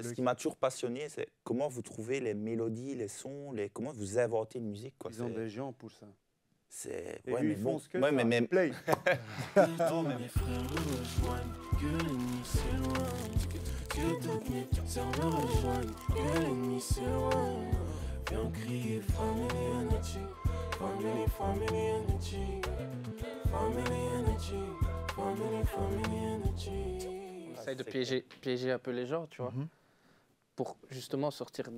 ce qui m'a toujours passionné, c'est comment vous trouvez les mélodies, les sons, les... comment vous inventez une musique. Ils ont des gens pour ça. C'est. Ouais, mais que ouais, mais même. Play. non, Essaye de piéger, piéger un peu les gens, tu vois. Mhm pour justement sortir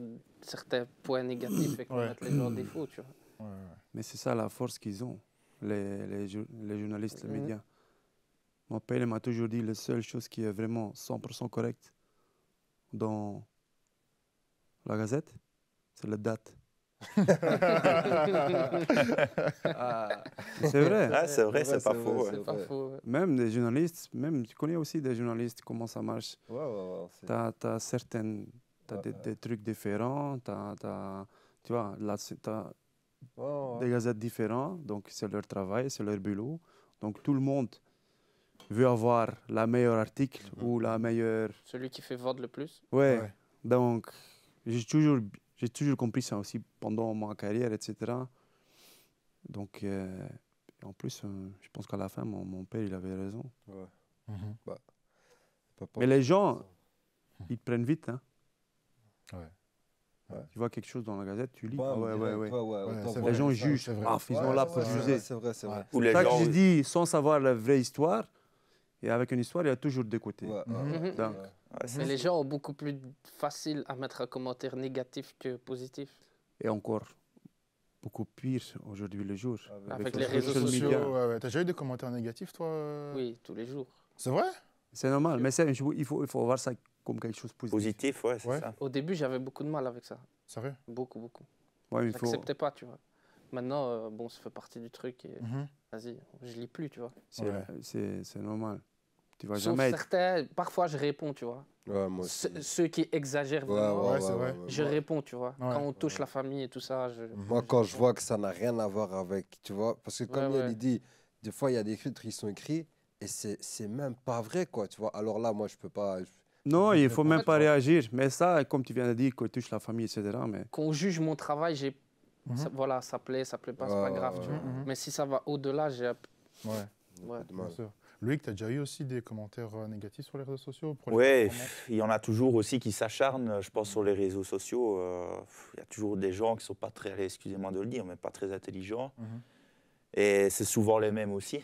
certains points négatifs et combattre les leurs défauts. Tu vois. Mais c'est ça la force qu'ils ont, les, les, journalistes, les médias. Mon père m'a toujours dit la seule chose qui est vraiment 100% correcte dans la gazette, c'est la date. Ah. c'est vrai. Ah, c'est vrai, c'est pas, faux. pas faux Même des journalistes, même tu connais aussi des journalistes, comment ça marche. tu as certaines T'as des, trucs différents, tu tu vois, là, des gazettes différentes, donc c'est leur travail, c'est leur boulot. Donc tout le monde veut avoir la meilleure article mhm. ou la meilleure... Celui qui fait vendre le plus. Ouais, donc j'ai toujours, toujours compris ça aussi pendant ma carrière, etc. Donc, euh, en plus, euh, je pense qu'à la fin, mon, père, il avait raison. Ouais. Mhm. Bah, mais les gens, ils prennent vite. Hein. Tu vois quelque chose dans la gazette, tu lis. les gens jugent, ils sont là pour juger. C'est vrai, c'est vrai. ça que je dis, sans savoir la vraie histoire, et avec une histoire, il y a toujours des côtés. Mhm. Donc, mais mhm. les gens ont beaucoup plus facile à mettre un commentaire négatif que positif. Et encore beaucoup pire aujourd'hui le jour. Ah, avec, les réseaux sociaux. Tu T'as déjà eu des commentaires négatifs, toi Oui, tous les jours. C'est vrai C'est normal, mais il faut, il faut voir ça comme quelque chose de positif. ouais, c'est ça. Au début, j'avais beaucoup de mal avec ça. Sérieux Beaucoup, beaucoup. Ouais, J'acceptais pas, tu vois. Maintenant, euh, bon, ça fait partie du truc et mhm. vas-y, je lis plus, tu vois. C'est normal. Tu vas jamais certains, parfois je réponds, tu vois. moi ceux qui exagèrent vraiment, je réponds, tu vois. Quand on touche la famille et tout ça, je... Moi, quand je vois que ça n'a rien à voir avec, tu vois, parce que comme il dit, des fois, il y a des filtres qui sont écrits et c'est même pas vrai, quoi, tu vois. Alors là, moi, je peux pas... Non, il ne euh, faut même pas réagir. Mais ça, comme tu viens de dire, qu'on touche la famille, etc. Mais... Qu'on juge mon travail, j'ai... Mhm. ça, voilà, ça plaît, ça plaît pas, c'est pas grave. Mhm. Mais si ça va au-delà, j'ai... Ouais. ouais. Loïc, tu as déjà eu aussi des commentaires euh, négatifs sur les réseaux sociaux Oui, il y en a toujours aussi qui s'acharnent, je pense, sur les réseaux sociaux. Euh, il y a toujours des gens qui ne sont pas très, excusez-moi de le dire, mais pas très intelligents. Mhm. Et c'est souvent les mêmes aussi.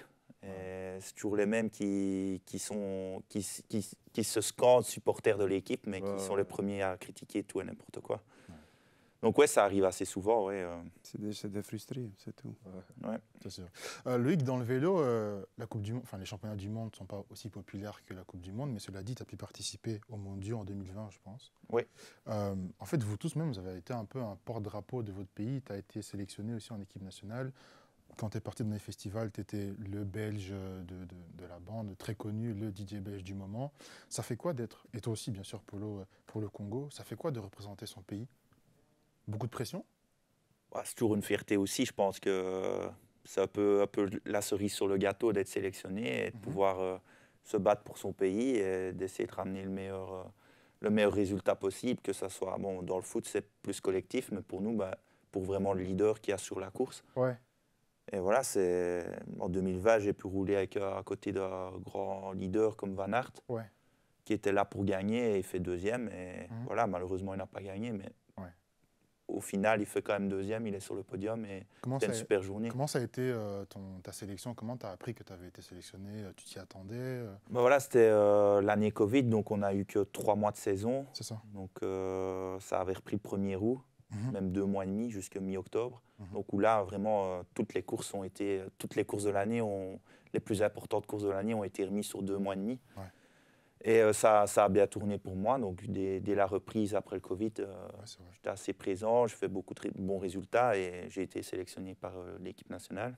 Euh, c'est toujours les mêmes qui, qui, se scandent supporters de l'équipe, mais qui sont les premiers à critiquer tout et n'importe quoi. Donc ouais, ça arrive assez souvent, ouais. Euh. C'est des, frustrés, c'est tout. Ouais. sûr. Euh, Loïc, dans le vélo, la coupe du, enfin, les championnats du monde ne sont pas aussi populaires que la Coupe du Monde, mais cela dit, tu as pu participer au mondiaux en 2020, je pense. Oui. en fait, vous tous même, vous avez été un peu un porte-drapeau de votre pays. Tu as été sélectionné aussi en équipe nationale quand tu es parti dans les festivals, tu étais le belge de, de, la bande, très connu, le DJ belge du moment. Ça fait quoi d'être, et toi aussi bien sûr Polo pour le Congo, ça fait quoi de représenter son pays Beaucoup de pression bah, C'est toujours une fierté aussi, je pense que c'est euh, un peu, un peu la cerise sur le gâteau d'être sélectionné et de mhm. pouvoir euh, se battre pour son pays et d'essayer de ramener le meilleur, euh, le meilleur résultat possible, que ça soit, bon, dans le foot c'est plus collectif, mais pour nous, bah, pour vraiment le leader qui sur la course. Ouais. Et voilà, c'est en 2020, j'ai pu rouler euh, à côté d'un grand leader comme Van Aert, qui était là pour gagner et il fait deuxième. Et mhm. voilà, malheureusement, il n'a pas gagné, mais au final, il fait quand même deuxième, il est sur le podium et c'était une super journée. Comment ça a été euh, ta sélection Comment tu as appris que tu avais été sélectionné euh, Tu t'y attendais bah Voilà, c'était l'année Covid, donc on n'a eu que trois mois de saison. C'est ça. Donc ça avait repris le premier roue. Mhm. même deux mois et demi jusqu'à mi-octobre. Mhm. Donc là, vraiment, euh, toutes les courses ont été, euh, toutes les courses de l'année, les plus importantes courses de l'année ont été remises sur deux mois et demi. Et euh, ça, ça, a bien tourné pour moi. Donc, dès, la reprise après le Covid, j'étais assez présent, je fais beaucoup de bons résultats et j'ai été sélectionné par l'équipe nationale.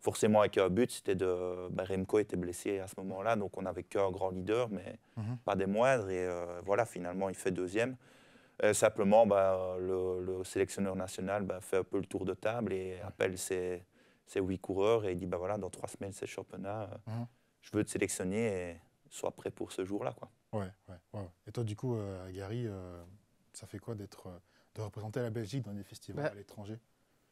Forcément, avec un but, c'était de. Ben, Remco était blessé à ce moment-là, donc on n'avait qu'un grand leader, mais mhm. pas des moindres. Et voilà, finalement, il fait deuxième. Euh, simplement, bah, le, sélectionneur national bah, fait un peu le tour de table et appelle ses, ses huit coureurs et il dit bah, voilà, dans trois semaines, c'est le championnat, euh, mhm. je veux te sélectionner et sois prêt pour ce jour-là. Quoi. Ouais, ouais, Et toi, du coup, euh, Gary, ça fait quoi d'être, de représenter la Belgique dans des festivals bah, à l'étranger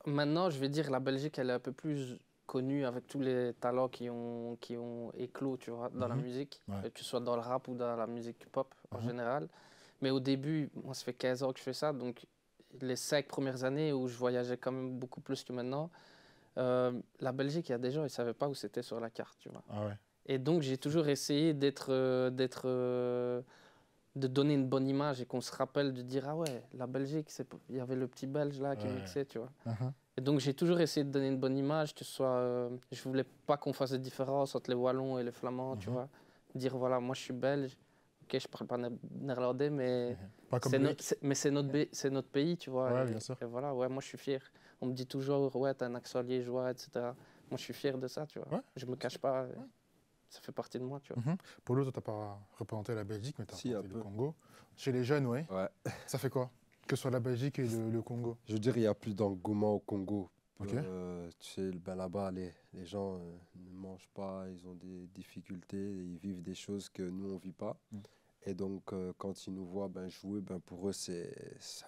Maintenant, je vais dire la Belgique, elle est un peu plus connue avec tous les talents qui ont, qui ont éclos tu vois, dans la mhm. musique, que tu sois dans le rap ou dans la musique pop en mhm. général. Mais au début, moi, ça fait 15 ans que je fais ça, donc les cinq premières années où je voyageais quand même beaucoup plus que maintenant, euh, la Belgique, il y a des gens, ils ne savaient pas où c'était sur la carte, tu vois. Ah et donc, j'ai toujours essayé d'être, euh, d'être, euh, de donner une bonne image et qu'on se rappelle de dire, ah ouais, la Belgique, il y avait le petit Belge là qui ouais. mixait, tu vois. Uh-huh. Et donc, j'ai toujours essayé de donner une bonne image, que ce soit, je voulais pas qu'on fasse des différences entre les Wallons et les Flamands, tu uh-huh. vois. Dire, voilà, moi, je suis belge ok, je parle pas néerlandais, mhm. mais c'est notre, notre pays, tu vois. voilà, ouais, moi je suis fier. On me dit toujours, ouais, t'as un accent liégeois, etc. Moi je suis fier de ça, tu vois. Je me cache pas. Euh, ça fait partie de moi, tu vois. Mm Polo, toi, t'as pas représenté la Belgique, mais t'as as représenté le Congo. Chez les jeunes, ouais. Ça fait quoi Que ce soit la Belgique et le, Congo Je veux dire, il y a plus d'engouement au Congo. Euh, tu sais, ben, là-bas, les, gens euh, ne mangent pas, ils ont des difficultés, ils vivent des choses que nous, on ne vit pas. Mm. Et donc, euh, quand ils nous voient ben, jouer, ben, pour eux, c'est ça,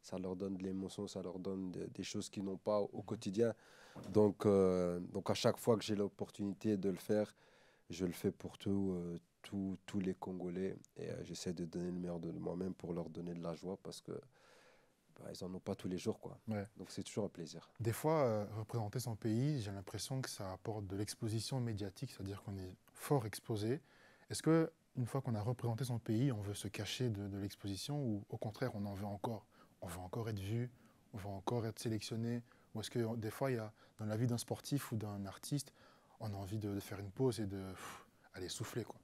ça leur donne de l'émotion, ça leur donne des choses qu'ils n'ont pas au quotidien. Donc, euh, donc, à chaque fois que j'ai l'opportunité de le faire, je le fais pour tout, euh, tous les Congolais. Et j'essaie de donner le meilleur de moi-même pour leur donner de la joie parce que bah, ils n'en ont pas tous les jours. Quoi. Donc c'est toujours un plaisir. Des fois, représenter son pays, j'ai l'impression que ça apporte de l'exposition médiatique, c'est-à-dire qu'on est fort exposé. Est-ce que une fois qu'on a représenté son pays, on veut se cacher de, l'exposition ou au contraire, on en veut encore On veut encore être vu, on veut encore être sélectionné Ou est-ce que des fois, il y a, dans la vie d'un sportif ou d'un artiste, on a envie de, faire une pause et de aller souffler quoi.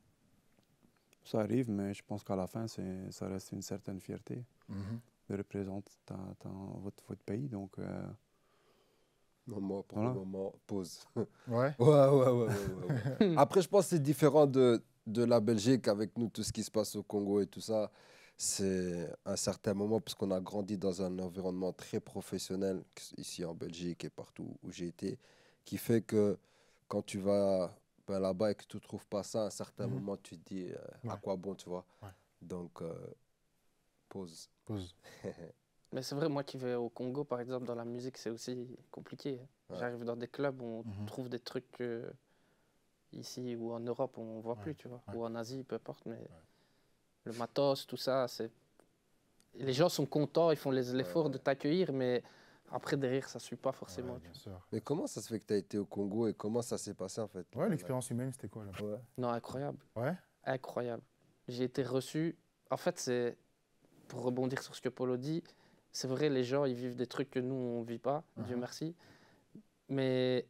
Ça arrive, mais je pense qu'à la fin, ça reste une certaine fierté mm-hmm. de représenter votre, pays. Donc, euh, Non, moi, pour le moment, pause. Ouais. ouais, ouais, ouais, ouais, ouais. Après, je pense que c'est différent de de la Belgique avec nous, tout ce qui se passe au Congo et tout ça, c'est un certain moment, parce qu'on a grandi dans un environnement très professionnel, ici en Belgique et partout où j'ai été, qui fait que quand tu vas ben, là-bas et que tu trouves pas ça, à un certain mmh. moment, tu te dis euh, à quoi bon, tu vois. Donc, euh, pause. Mais c'est vrai, moi qui vais au Congo, par exemple, dans la musique, c'est aussi compliqué. J'arrive dans des clubs où on mmh trouve des trucs ici ou en Europe, on ne voit plus, tu vois, ou en Asie, peu importe, mais le matos, tout ça, c'est. Les gens sont contents, ils font l'effort de t'accueillir, mais après, derrière, ça ne suit pas forcément. Mais comment ça se fait que tu as été au Congo et comment ça s'est passé en fait Ouais, l'expérience humaine, c'était quoi là Non, incroyable. Ouais Incroyable. J'ai été reçu. En fait, c'est. Pour rebondir sur ce que Polo dit, c'est vrai, les gens, ils vivent des trucs que nous, on ne vit pas, Dieu uh-huh. merci. Mais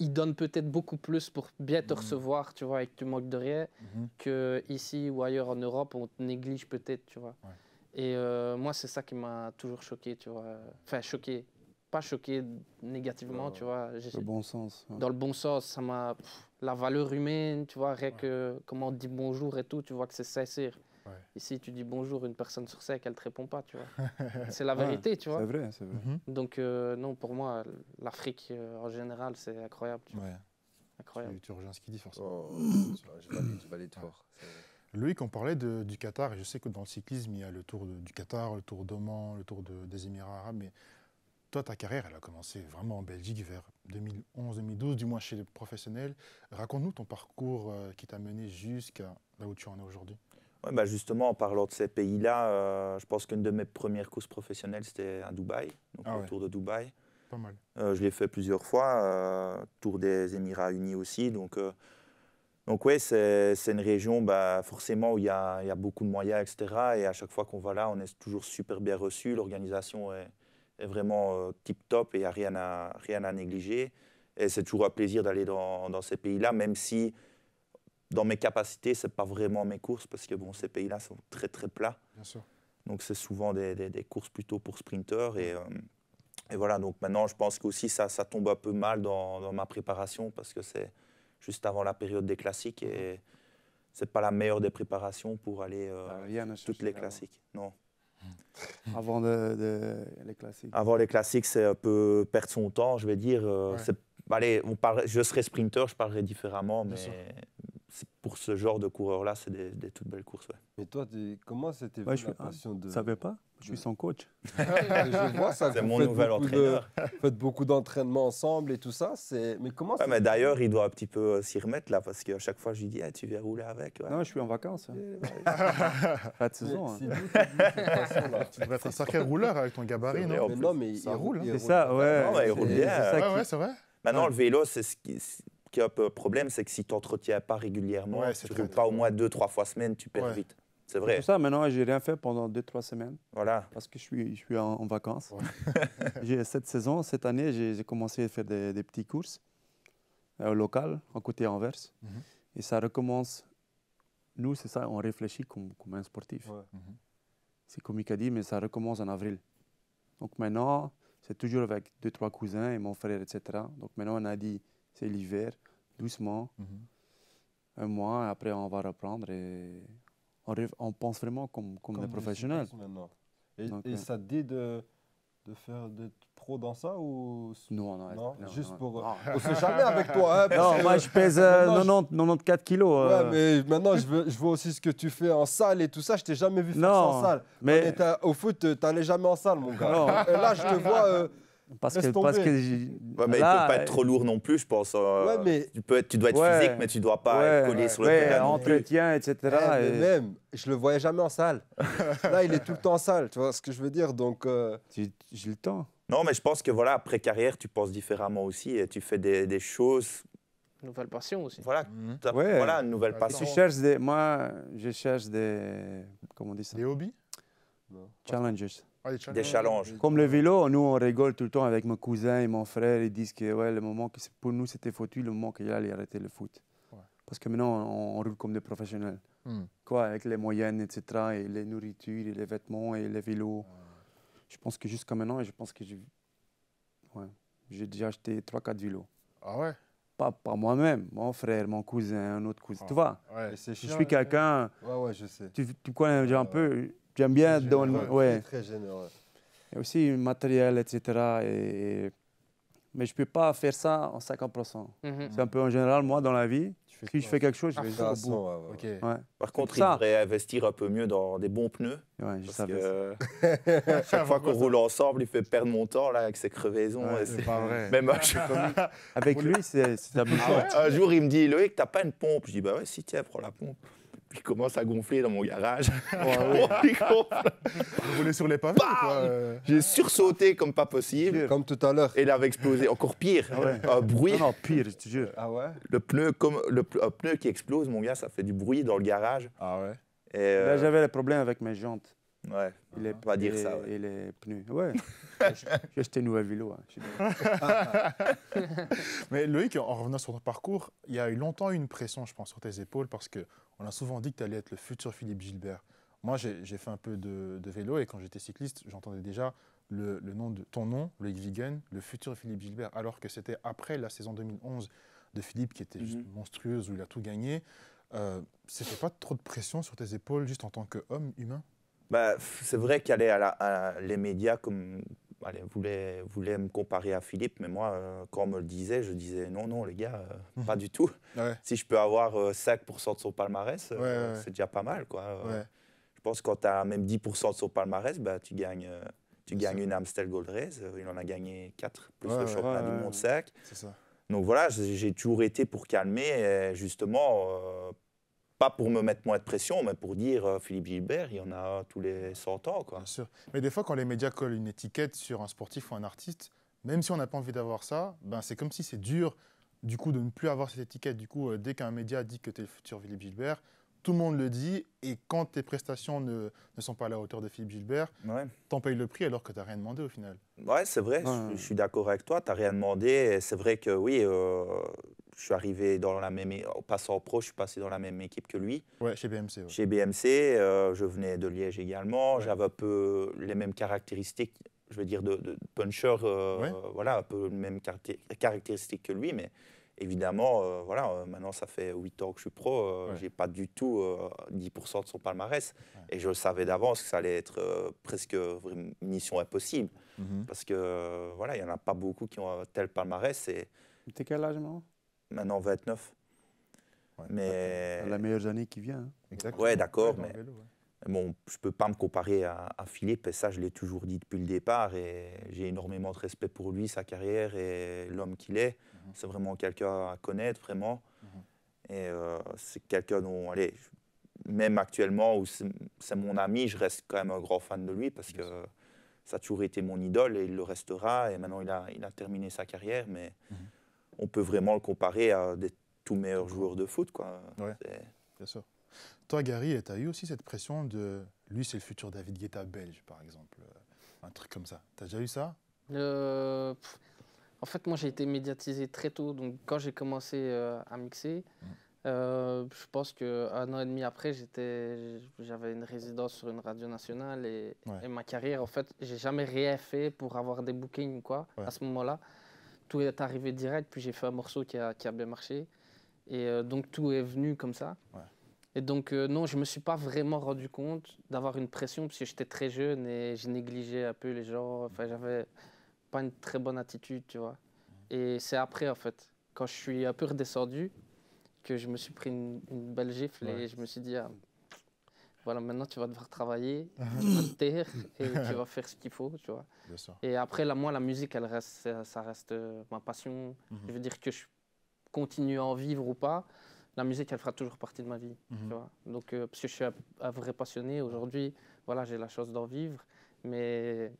il donne peut-être beaucoup plus pour bien te mhm. recevoir, tu vois, et que tu manques de rien, qu'ici mhm. que ici ou ailleurs en Europe, on te néglige peut-être, tu vois. Et euh, moi, c'est ça qui m'a toujours choqué, tu vois. Enfin, choqué. Pas choqué négativement, tu vois. Dans le bon sens. Dans le bon sens, ça m'a. La valeur humaine, tu vois, rien que comment on dit bonjour et tout, tu vois que c'est sincère. Ici, tu dis bonjour une personne sur cinq, elle ne te répond pas, tu vois. c'est la vérité, tu vois. C'est vrai, c'est vrai. Mhm. Donc, euh, non, pour moi, l'Afrique, euh, en général, c'est incroyable. Tu ouais. Incroyable. Tu, tu, rejoins ce qu'il dit, forcément. je oh, valide, Loïc, on parlait du Qatar, et je sais que dans le cyclisme, il y a le tour du Qatar, le tour d'Oman, le tour des Émirats arabes, mais toi, ta carrière, elle a commencé vraiment en Belgique vers 2011-2012, du moins chez les professionnels. Raconte-nous ton parcours euh, qui t'a mené jusqu'à là où tu en es aujourd'hui. Ouais, bah justement, en parlant de ces pays-là, euh, je pense qu'une de mes premières courses professionnelles, c'était à Dubaï, donc ah de Dubaï. Euh, je l'ai fait plusieurs fois, autour euh, des Émirats Unis aussi. Donc, donc oui, c'est une région bah, forcément où il y, a beaucoup de moyens, etc. Et à chaque fois qu'on va là, on est toujours super bien reçu. L'organisation est, vraiment tip-top et il n'y a rien à, rien à négliger. Et c'est toujours un plaisir d'aller dans, ces pays-là, même si dans mes capacités, c'est pas vraiment mes courses parce que bon, ces pays-là sont très très plats. Bien sûr. Donc c'est souvent des, courses plutôt pour sprinteurs euh, et, voilà. Donc maintenant, je pense que ça, ça tombe un peu mal dans, ma préparation parce que c'est juste avant la période des classiques et c'est pas la meilleure des préparations pour aller à euh, toutes les hein. classiques. Avant. Non. Avant de, les classiques. Avant les classiques, c'est un peu perdre son temps, je vais dire. Euh, allez, je serais sprinteur, je parlerai différemment, mais pour ce genre de coureur-là, c'est des, toutes belles courses. Ouais. Mais toi, comment c'était ouais, la hein, passion de... savais pas Je suis son coach. C'est mon nouvel entraîneur. De, faites beaucoup d'entraînement ensemble et tout ça. Mais comment ouais, D'ailleurs, il doit un petit peu euh, s'y remettre là, parce qu'à chaque fois, je lui dis, eh, tu viens rouler avec. Non, je suis en vacances. Hein. pas de saison. Hein. tu devrais être un sacré rouleur avec ton gabarit, non il roule. C'est ça, ouais. Il roule bien. c'est vrai. Maintenant, le vélo, c'est ce qui qui a un peu problème, c'est que si tu n'entretiens pas régulièrement, ouais, tu ne pas au moins deux, trois fois semaine, tu perds vite. C'est vrai. Tout ça, maintenant, j'ai rien fait pendant deux, trois semaines. Voilà. Parce que je suis, je suis en, vacances. cette saison, cette année, j'ai commencé à faire des, des petites courses au euh, local, en côté Anvers. Mhm. Et ça recommence. Nous, c'est ça, on réfléchit comme, un sportif. Mhm. C'est comme il a dit, mais ça recommence en avril. Donc maintenant, c'est toujours avec deux, trois cousins et mon frère, etc. Donc maintenant, on a dit, c'est l'hiver, doucement. Mhm. Un mois, après, on va reprendre et on, on pense vraiment comme, comme, des professionnels. Et, euh, ça te ça dit de, faire d'être pro dans ça ou non non, non, juste pour euh, on jamais avec toi hein, non moi je pèse 94 euh, kilos ouais, mais maintenant je, veux, je vois aussi ce que tu fais en salle et tout ça je t'ai jamais vu faire en salle mais au foot tu n'allais jamais en salle mon gars là je te vois parce que, parce que peut pas être trop euh, lourd non plus, je pense. Euh, ouais, mais... tu, peux être, tu dois être physique, mais tu dois pas coller sur le terrain. entretien, etc. Eh, et... même, je le voyais jamais en salle. là, il est tout le temps en salle, tu vois ce que je veux dire. Donc, euh, j'ai le temps. Non, mais je pense que voilà, après carrière, tu penses différemment aussi et tu fais des, des choses. Nouvelle passion aussi. Voilà, mhm. voilà une nouvelle passion. moi, je cherche des. Comment on dit ça Des hobbies Challenges des challenges. Comme le vélo, nous on rigole tout le temps avec mon cousin et mon frère. Ils disent que ouais, le moment que pour nous c'était foutu, le moment qu'il allait arrêter le foot. Parce que maintenant on, roule comme des professionnels. Hmm. Quoi, avec les moyennes, etc. Et les nourritures, et les vêtements, et les vélos. Je pense que jusqu'à maintenant, je pense que j'ai déjà acheté 3-4 vélos. Ah ouais pas, moi-même, mon frère, mon cousin, un autre cousin. Ah tu vois, je suis hein. quelqu'un. Ouais, ouais, je sais. Tu, tu connais déjà un euh, peu J'aime bien donner. Ouais. Très généreux. Et aussi matériel, etc. Et, Mais je ne peux pas faire ça en 50%. Mhm. C'est un peu en général, moi, dans la vie, si je fais quelque chose, je vais ah, au Par contre, il devrait investir un peu mieux dans des bons pneus. parce que chaque fois qu'on roule ensemble, il fait perdre mon temps là, avec ses crevaisons. c'est pas vrai. avec lui, c'est peu ah un jour, il me dit Loïc, t'as pas une pompe Je dis Bah ouais, si, tiens, prends la pompe commence à gonfler dans mon garage. Ah il gonfle. sur les pavés euh. J'ai sursauté comme pas possible. Comme tout à l'heure. Et il avait explosé. Encore pire. Ah un bruit. Non, pire, je te Ah ouais Le pneu, comme, le, pneu qui explose, mon gars, ça fait du bruit dans le garage. Ah ouais Là, ben, euh, j'avais le problème avec mes jantes. Ouais, il est, pas dire ça. il est les ouais. J'ai acheté une nouvelle vélo. Hein. Mais Loïc, en revenant sur ton parcours, il y a eu longtemps une pression, je pense, sur tes épaules parce que on a souvent dit que tu allais être le futur Philippe Gilbert. Moi, j'ai fait un peu de, vélo et quand j'étais cycliste, j'entendais déjà le, nom de ton nom, le Vigan, le futur Philippe Gilbert, alors que c'était après la saison 2011 de Philippe qui était juste mhm. monstrueuse où il a tout gagné. Euh, c'était pas trop de pression sur tes épaules juste en tant qu'homme humain bah, C'est vrai qu'aller à, à, les médias comme allez, voulait, me comparer à Philippe, mais moi, euh, quand on me le disait, je disais non, non, les gars, euh, pas mhm. du tout. Si je peux avoir 5% euh, de son palmarès, c'est déjà pas mal. Quoi. je pense que quand tu as même 10% de son palmarès, bah, tu gagnes, tu gagnes une Amstel Gold Race. Il en a gagné 4, plus le championnat du monde 5. Donc voilà, j'ai toujours été pour calmer, justement pas pour me mettre moins de pression, mais pour dire euh, Philippe Gilbert, il y en a tous les 100 ans. Quoi. Bien sûr. Mais des fois, quand les médias collent une étiquette sur un sportif ou un artiste, même si on n'a pas envie d'avoir ça, ben, c'est comme si c'est dur du coup de ne plus avoir cette étiquette. Du coup, euh, dès qu'un média dit que tu es le futur Philippe Gilbert, tout le monde le dit, et quand tes prestations ne, ne sont pas à la hauteur de Philippe Gilbert, tu en payes le prix alors que tu n'as rien demandé au final. Ouais, c'est vrai, Je, suis d'accord avec toi, tu n'as rien demandé, c'est vrai que oui, euh, je suis arrivé dans la même, en passant pro, je suis passé dans la même équipe que lui. Ouais, chez BMC. Chez BMC, euh, je venais de Liège également. J'avais un peu les mêmes caractéristiques, je veux dire, de, puncher, euh, voilà, un peu les mêmes caractéristiques que lui, mais évidemment, euh, voilà, maintenant ça fait 8 ans que je suis pro, j'ai pas du tout 10% de son palmarès, et je savais d'avance que ça allait être presque une mission impossible, mhm. parce que voilà, il y en a pas beaucoup qui ont tel palmarès et. T'es quel âge maintenant maintenant 29. Ouais, mais... La meilleure année qui vient. Hein. Ouais, d'accord, mais bon, je peux pas me comparer à, Philippe, et ça, je l'ai toujours dit depuis le départ, et j'ai énormément de respect pour lui, sa carrière et l'homme qu'il est. Mhm. C'est vraiment quelqu'un à connaître, vraiment. Mhm. Et euh, c'est quelqu'un dont, allez, même actuellement, où c'est mon ami, je reste quand même un grand fan de lui, parce que ça a toujours été mon idole, et il le restera, et maintenant, il a, il a terminé sa carrière, mais... Mhm on peut vraiment le comparer à des tout meilleurs joueurs de foot. Quoi. bien sûr. Toi, Gary, tu as eu aussi cette pression de lui, c'est le futur David Guetta belge, par exemple. Euh, un truc comme ça. Tu as déjà eu ça euh, En fait, moi, j'ai été médiatisé très tôt. Donc, quand j'ai commencé euh, à mixer, mm. je pense qu'un an et demi après, j'avais une résidence sur une radio nationale et, ma carrière, en fait, j'ai jamais rien fait pour avoir des bookings quoi à ce moment-là tout est arrivé direct, puis j'ai fait un morceau qui a, qui a bien marché. Et euh, donc tout est venu comme ça. Et donc euh, non, je ne me suis pas vraiment rendu compte d'avoir une pression, parce que j'étais très jeune et j'ai négligé un peu les gens. Enfin, j'avais pas une très bonne attitude, tu vois. Et c'est après, en fait, quand je suis un peu redescendu, que je me suis pris une, belle gifle et je me suis dit, ah, voilà, maintenant tu vas devoir travailler, tu vas te taire et tu vas faire ce qu'il faut, tu vois. Et après, là, moi, la musique, elle reste, ça reste euh, ma passion. Mhm. Je veux dire que je continue à en vivre ou pas, la musique, elle fera toujours partie de ma vie, mhm. tu vois. Donc, euh, parce que je suis un, vrai passionné, aujourd'hui, voilà, j'ai la chance d'en vivre, mais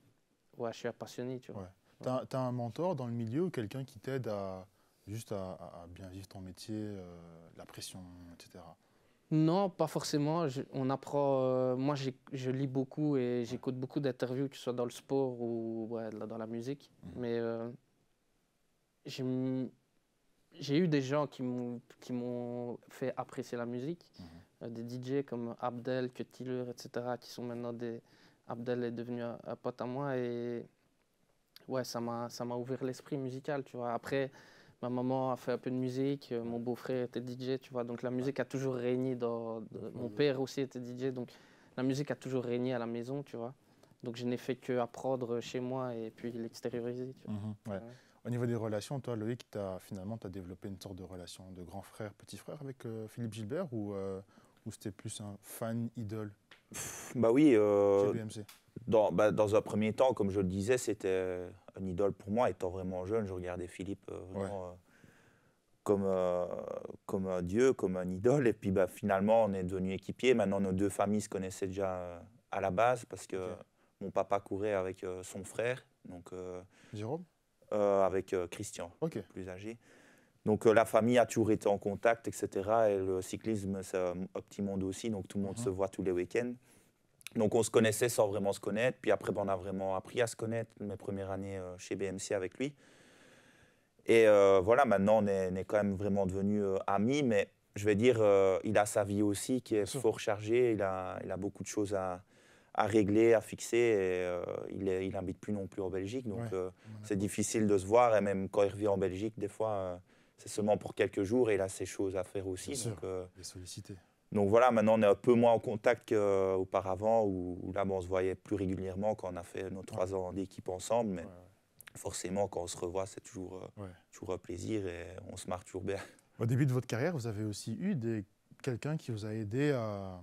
ouais, je suis un passionné, tu vois. as, un mentor dans le milieu ou quelqu'un qui t'aide à juste à, bien vivre ton métier, euh, la pression, etc. Non, pas forcément. on apprend. Euh, moi, je lis beaucoup et j'écoute beaucoup d'interviews, que ce soit dans le sport ou dans la musique. Mhm. Mais euh, j'ai eu des gens qui m'ont fait apprécier la musique, mhm. euh, des DJ comme Abdel, Tiller, etc., qui sont maintenant des. Abdel est devenu un, pote à moi et ouais, ça m'a ouvert l'esprit musical, tu vois. Après ma maman a fait un peu de musique, euh, mon beau-frère était DJ, tu vois. Donc la musique a toujours régné dans. Mhm. Mon père aussi était DJ, donc la musique a toujours régné à la maison, tu vois. Donc je n'ai fait que apprendre chez moi et puis l'extérioriser. Mhm, Au niveau des relations, toi, Loïc, as, finalement, tu as développé une sorte de relation de grand frère, petit frère avec euh, Philippe Gilbert ou, euh, ou c'était plus un fan idole Bah oui. dans, bah, dans un premier temps, comme je le disais, c'était une idole pour moi, étant vraiment jeune, je regardais Philippe euh, vraiment, euh, comme, euh, comme un dieu, comme un idole. Et puis bah, finalement, on est devenus équipiers. Maintenant, nos deux familles se connaissaient déjà à la base parce que mon papa courait avec son frère. Donc, Jérôme Avec Christian, plus âgé. Donc la famille a toujours été en contact, etc. Et le cyclisme, c'est un petit monde aussi, donc tout le monde uh-huh. se voit tous les week-ends. Donc on se connaissait sans vraiment se connaître. Puis après, ben, on a vraiment appris à se connaître mes premières années euh, chez BMC avec lui. Et euh, voilà, maintenant on est, est, quand même vraiment devenus euh, amis. Mais je vais dire, il a sa vie aussi qui est fort chargée. Il a, beaucoup de choses à, régler, à fixer. Et, il habite plus non plus en Belgique. Donc c'est difficile de se voir. Et même quand il revient en Belgique, des fois c'est seulement pour quelques jours et il a ses choses à faire aussi. il est sollicité. Donc voilà, maintenant on est un peu moins en contact qu'auparavant, où, là on se voyait plus régulièrement quand on a fait nos trois ans d'équipe ensemble. Mais forcément, quand on se revoit, c'est toujours, euh, toujours un plaisir et on se marre toujours bien. Au début de votre carrière, vous avez aussi eu des... quelqu'un qui vous a aidé à...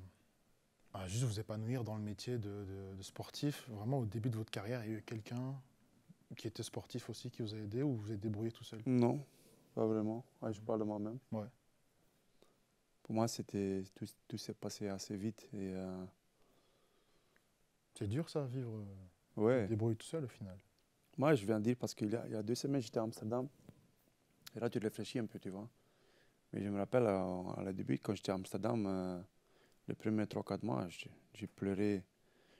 juste vous épanouir dans le métier de, sportif. Vraiment, au début de votre carrière, il y a eu quelqu'un qui était sportif aussi qui vous a aidé ou vous êtes débrouillé tout seul Non, pas vraiment. je mmh. parle de moi-même. Ouais pour moi, c'était tout, s'est passé assez vite. Et, euh, C'est dur ça, vivre. Euh, ouais. débrouiller tout seul au final. Moi, je viens de dire parce qu'il y, a deux semaines, j'étais à Amsterdam. Et là, tu réfléchis un peu, tu vois. Mais je me rappelle, euh, à, la début, quand j'étais à Amsterdam, les premiers 3-4 mois, j'ai pleuré.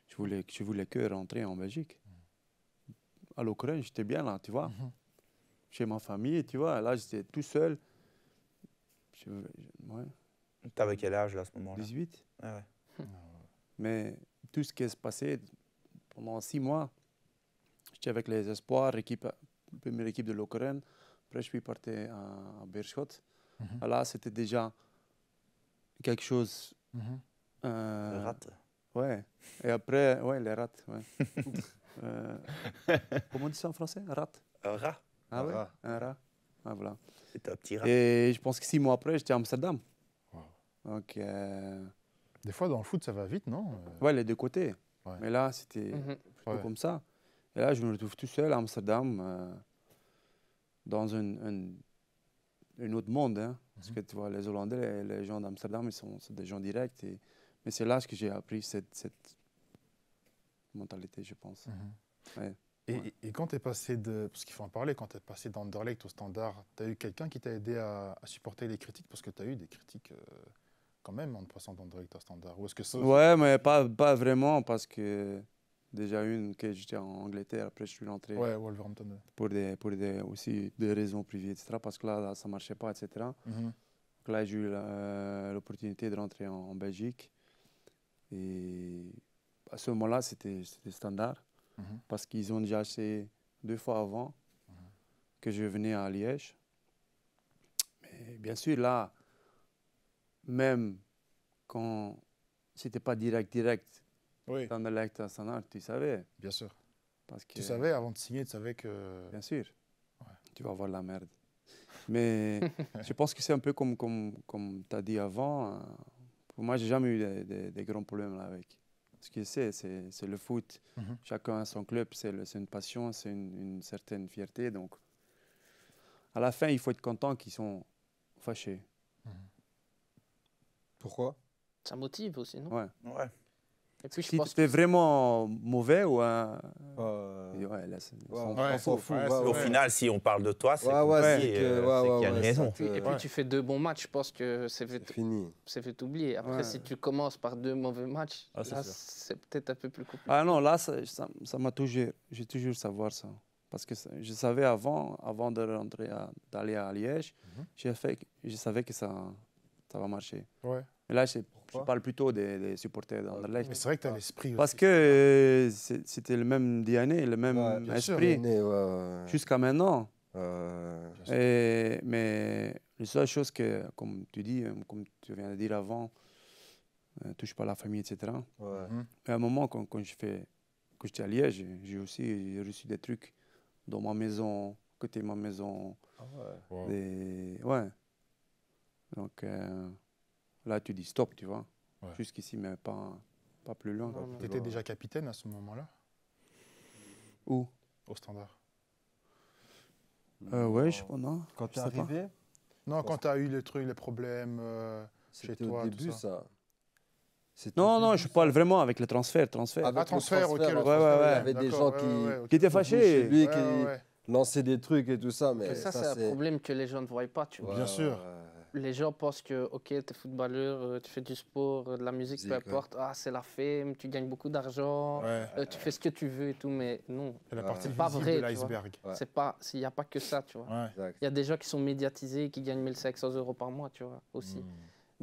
Je voulais, je voulais que rentrer en Belgique. Mm. À l'Ukraine, j'étais bien là, tu vois. Mm-hmm. Chez ma famille, tu vois. Là, j'étais tout seul. T'avais quel âge là, à ce moment-là 18. Ah ah Mais tout ce qui s'est passé pendant six mois, j'étais avec les Espoirs, l'équipe première équipe de Lokeren. Après, je suis parti à, Berchot. Mhm. Là, c'était déjà quelque chose. Mm euh, Ouais. Et après, ouais, les rats. Euh, comment on dit ça en français Un rat Un rat. Ah un rat. Un rat. Ah, voilà. C'était un petit rat. Et je pense que six mois après, j'étais à Amsterdam. Euh, des fois, dans le foot, ça va vite, non euh? Ouais, les deux côtés. Mais là, c'était mhm. comme ça. Et là, je me retrouve tout seul à Amsterdam, euh, dans un, un, autre monde. Hein. Parce mhm. que tu vois, les Hollandais, les, gens d'Amsterdam, ils sont, des gens directs. Et... Mais c'est là que j'ai appris cette, cette, mentalité, je pense. Mhm. Et, et, quand tu es passé de. Parce qu'il faut en parler, quand tu es passé d'Anderlecht au Standard, tu as eu quelqu'un qui t'a aidé à, supporter les critiques Parce que tu as eu des critiques quand même en passant dans le directeur standard Ou est-ce que Ouais, mais pas, pas vraiment parce que déjà une que j'étais en Angleterre, après je suis rentré ouais, Wolverhampton. pour, des, pour des, aussi des raisons privées, etc. Parce que là, ça ne marchait pas, etc. Mm-hmm. là, j'ai eu l'opportunité de rentrer en, Belgique. Et à ce moment-là, c'était standard mm-hmm. parce qu'ils ont déjà acheté deux fois avant mm-hmm. que je venais à Liège. Mais bien sûr, là, même quand c'était pas direct, direct, oui. dans le acte tu savais. Bien sûr. Parce que, tu savais avant de signer, tu savais que. Bien sûr. Tu vas avoir la merde. Mais je pense que c'est un peu comme, comme, comme tu as dit avant. Euh, pour moi, j'ai jamais eu des de, grands problèmes là avec. Ce que c'est, c'est le foot. Mhm. Chacun a son club, c'est une passion, c'est une, certaine fierté. Donc, à la fin, il faut être content qu'ils sont fâchés. Mhm. Pourquoi Ça motive aussi, non Ouais. ouais. Et puis, je si vraiment mauvais ou un. Euh, ouais, là, on Au final, si on parle de toi, c'est ouais, euh, qu'il y a une raison. Et puis tu fais deux bons matchs, je pense que c'est fait, fini. C'est fait oublier. Après, si tu commences par deux mauvais matchs, ah, c'est peut-être un peu plus compliqué. Ah non, là, ça m'a toujours. J'ai toujours savoir ça. Parce que je savais avant, avant d'aller à, Liège, mhm. j'ai fait, je savais que ça, ça va marcher. Ouais. Mais là, je, parle plutôt des, des supporters d'Anderlecht. Mais c'est vrai que tu as l'esprit Parce que c'était le même DNA, le même esprit. Jusqu'à maintenant. Et, mais la seule chose que, comme tu dis, euh, comme tu viens de dire avant, euh, touche pas la famille, etc. Et mhm. à un moment, quand, je fais, quand j'étais à Liège, j'ai aussi reçu des trucs dans ma maison, côté ma maison. Ah des, ouais. Donc euh, là, tu dis stop, tu vois. Jusqu'ici, mais pas, pas plus loin. Tu étais déjà capitaine à ce moment-là Où Au standard. Euh, ouais, je sais pas, non. Quand tu arrivé Non, quand tu as eu les trucs, les problèmes euh, C'était Au début, ça. Non, non, je parle vraiment avec le transfert. transfert. ah, transfert, transfert, ok. ouais, ouais, ouais. Il y avait des gens qui, qui étaient fâchés. Lancer lui, qui lançaient des trucs et tout ça. Mais, ça, ça c'est un problème que les gens ne voient pas, tu vois. Bien sûr les gens pensent que, ok, tu es footballeur, euh, tu fais du sport, euh, de la musique, peu importe, ah, c'est la fame, tu gagnes beaucoup d'argent, euh, tu fais ce que tu veux et tout, mais non. C'est la pas vrai, l'iceberg. C'est pas, il n'y a pas que ça, tu vois. Il y a des gens qui sont médiatisés et qui gagnent 1500 euros par mois, tu vois, aussi. Hmm.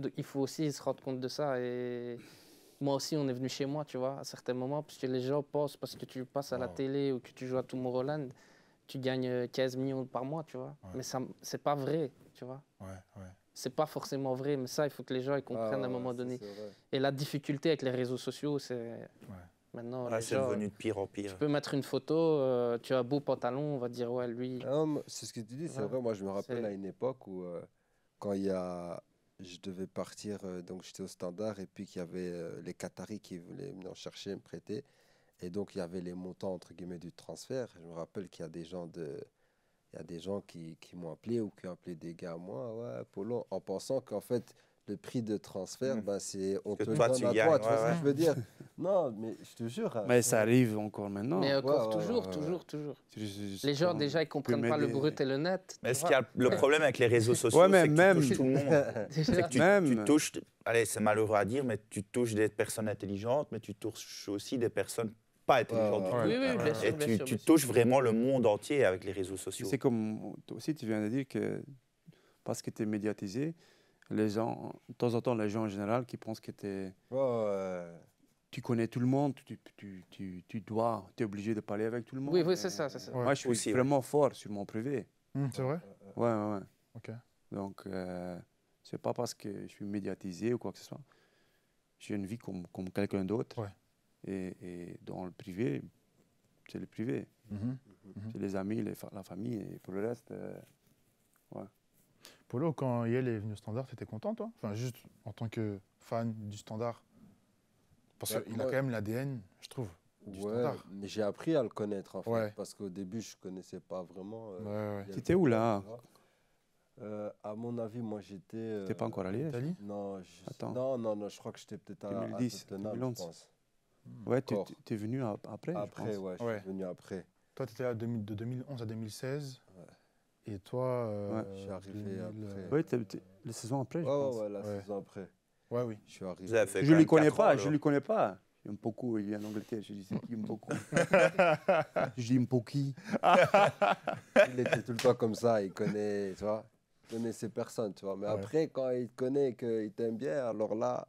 Donc, il faut aussi se rendre compte de ça. Et moi aussi, on est venu chez moi, tu vois, à certains moments, parce que les gens pensent, parce que tu passes à la télé ou que tu joues à Tomorrowland, tu gagnes 15 millions par mois, tu vois. Mais ça, c'est pas vrai, tu vois. Ouais, c'est pas forcément vrai, mais ça, il faut que les gens ils comprennent ah à un moment donné. Et la difficulté avec les réseaux sociaux, c'est ouais. maintenant. Ah, c'est devenu de pire en pire. Tu peux mettre une photo, euh, tu as beau pantalon, on va dire ouais lui. Ah c'est ce que tu dis, c'est vrai. Moi, je me rappelle à une époque où euh, quand il y a, je devais partir, euh, donc j'étais au standard et puis qu'il y avait les Qataris qui voulaient venir chercher, me prêter, et donc il y avait les montants entre guillemets du transfert. Je me rappelle qu'il y a des gens de il y a des gens qui, m'ont appelé ou qui ont appelé des gars à moi, en pensant qu'en fait, le prix de transfert, mm. bah, c'est on te toi, tu tu vois je veux dire Non, mais je te jure. Hein. Mais ça arrive encore maintenant. Mais encore, toujours, toujours, toujours, Les gens, déjà, ils ne comprennent pas le brut et le net. Mais ce qu'il y le problème avec les réseaux sociaux, c'est que tu touches tout le monde. même... tu touches, allez, c'est malheureux à dire, mais tu touches des personnes intelligentes, mais tu touches aussi des personnes et tu, touches vraiment le monde entier avec les réseaux sociaux. C'est comme, toi aussi, tu viens de dire que parce que tu es médiatisé, les gens, de temps en temps, les gens en général qui pensent que tu Tu connais tout le monde, tu, dois, tu es obligé de parler avec tout le monde. Oui, oui c'est ça, ça. Moi, je suis vraiment fort sur mon privé. Hum, c'est vrai Ouais, ouais, ouais. Donc, euh, c'est pas parce que je suis médiatisé ou quoi que ce soit. J'ai une vie comme, comme quelqu'un d'autre. Ouais. Et, dans le privé, c'est le privé. Mhm. C'est mhm. les amis, les la famille, et pour le reste, euh, Polo, quand Yel est venu au Standard, t'étais content, toi Enfin, juste en tant que fan du Standard Parce bah, qu'il a quand même l'ADN, je trouve, du Standard. mais j'ai appris à le connaître, en fait, parce qu'au début, je connaissais pas vraiment... Euh, tu étais où, là euh, à mon avis, moi j'étais. T'es pas encore allé non, je... non, non, non, je crois que j'étais peut-être à, 2010, je pense. Hmm. Ouais, tu es, es, venu après. Après, je pense. ouais, je suis venu après. Toi, tu étais là de, 2011 à 2016. Ouais. Et toi. Euh, ouais, je suis arrivé après. Ouais, es, la saison après, je pense. Ouais, la saison après. Ouais, oui. Je suis arrivé. Je ne les connais pas, je ne les connais pas. Il aime beaucoup, il en Angleterre je dis c'est qui beaucoup. je dis qui il était tout le temps comme ça, il connaît, tu vois connaissais personne, tu vois. Mais après, quand il te connaît qu'il t'aime bien, alors là,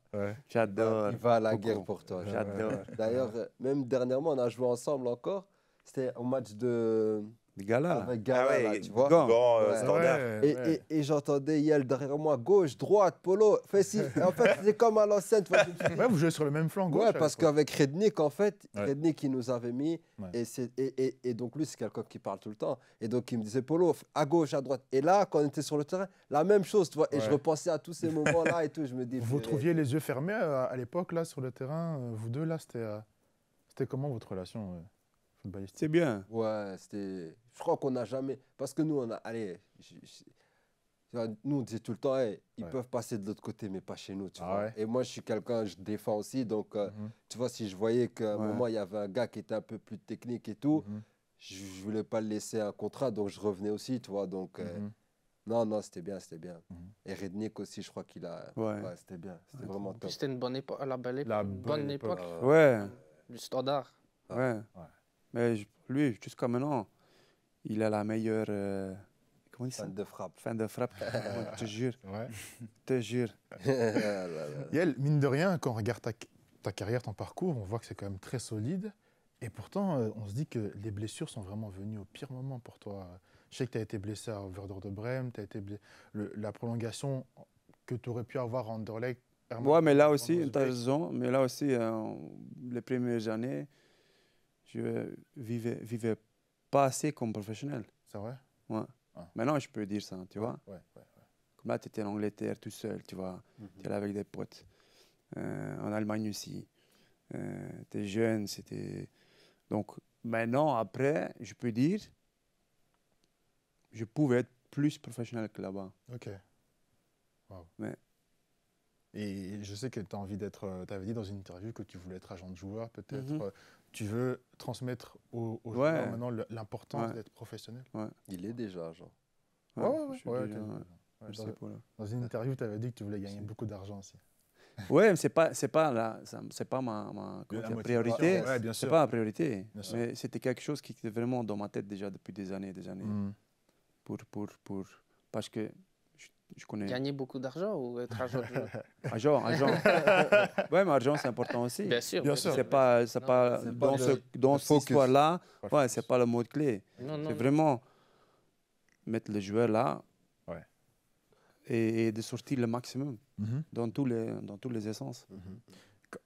j'adore. Il va à la guerre pour toi. J'adore. D'ailleurs, même dernièrement, on a joué ensemble encore. C'était au match de Galas, Avec Gala, tu vois. Euh, standard. et, j'entendais Yel derrière moi, gauche, droite, polo, en fait, c'est comme à l'ancienne. vous jouez sur le même flanc gauche. Ouais, parce qu'avec Rednik, en fait, Rednik, il nous avait mis. Et, et, donc, lui, c'est quelqu'un qui parle tout le temps. Et donc, il me disait, polo, à gauche, à droite. Et là, quand on était sur le terrain, la même chose, tu vois. Et je repensais à tous ces moments-là et tout. Je me dis. Vous trouviez les yeux fermés euh, à, l'époque, là, sur le terrain, euh, vous deux, là, c'était. c'était comment votre relation c'est bien. Ouais, c'était. Je crois qu'on n'a jamais. Parce que nous, on a. Allez, nous, on disait tout le temps, ils peuvent passer de l'autre côté, mais pas chez nous, tu ah vois. Et moi, je suis quelqu'un, je défends aussi. Donc, euh, mhm. tu vois, si je voyais qu'à un moment, il y avait un gars qui était un peu plus technique et tout, mhm. je, ne voulais pas le laisser un contrat, donc je revenais aussi, tu vois. Donc. Euh, mhm. Non, non, c'était bien, c'était bien. Et Rednik aussi, je crois qu'il a. Ouais, c'était bien, c'était vraiment top. C'était une bonne époque, la belle époque. La bonne, époque. Ouais. Du standard. ouais. Mais lui, jusqu'à maintenant, il a la meilleure. Euh, fin de frappe. Fin de frappe. Je te jure. Ouais. te jure. Yael, ah mine de rien, quand on regarde ta, carrière, ton parcours, on voit que c'est quand même très solide. Et pourtant, euh, on se dit que les blessures sont vraiment venues au pire moment pour toi. Je sais que tu as été blessé à Overdor de Brême, été la prolongation que tu aurais pu avoir en Anderlecht. Ouais, mais là aussi, tu as raison. Mais là aussi, euh, les premières années, je vivais, vivais pas assez comme professionnel. C'est vrai Ouais. Ah. Maintenant, je peux dire ça, tu vois. Comme là, tu étais en Angleterre tout seul, tu vois. Mhm. Tu es là avec des potes. Euh, en Allemagne aussi. Euh, tu es jeune, c'était. Donc, maintenant, après, je peux dire, je pouvais être plus professionnel que là-bas. Ok. Mais et je sais que tu as envie d'être, euh, tu avais dit dans une interview que tu voulais être agent de joueur, peut-être mhm tu veux transmettre aux, gens maintenant l'importance d'être professionnel. Il est déjà, genre. dans, une interview, tu avais dit que tu voulais gagner beaucoup d'argent aussi. Ouais, mais c'est pas, pas pas ma, ma Ce priorité. c'est pas ma priorité. Mais c'était quelque chose qui était vraiment dans ma tête déjà depuis des années, des années. Mm. Pour, pour, pour, parce que connais. Gagner beaucoup d'argent ou être agent de Agent, agent. ouais, mais argent, c'est important aussi. Bien sûr. C'est pas, pas, dans, ce, dans là ouais, c'est pas le mot clé. C'est vraiment mettre le joueur là ouais. et, de sortir le maximum mhm. dans, tous les, dans tous les essences. Mhm.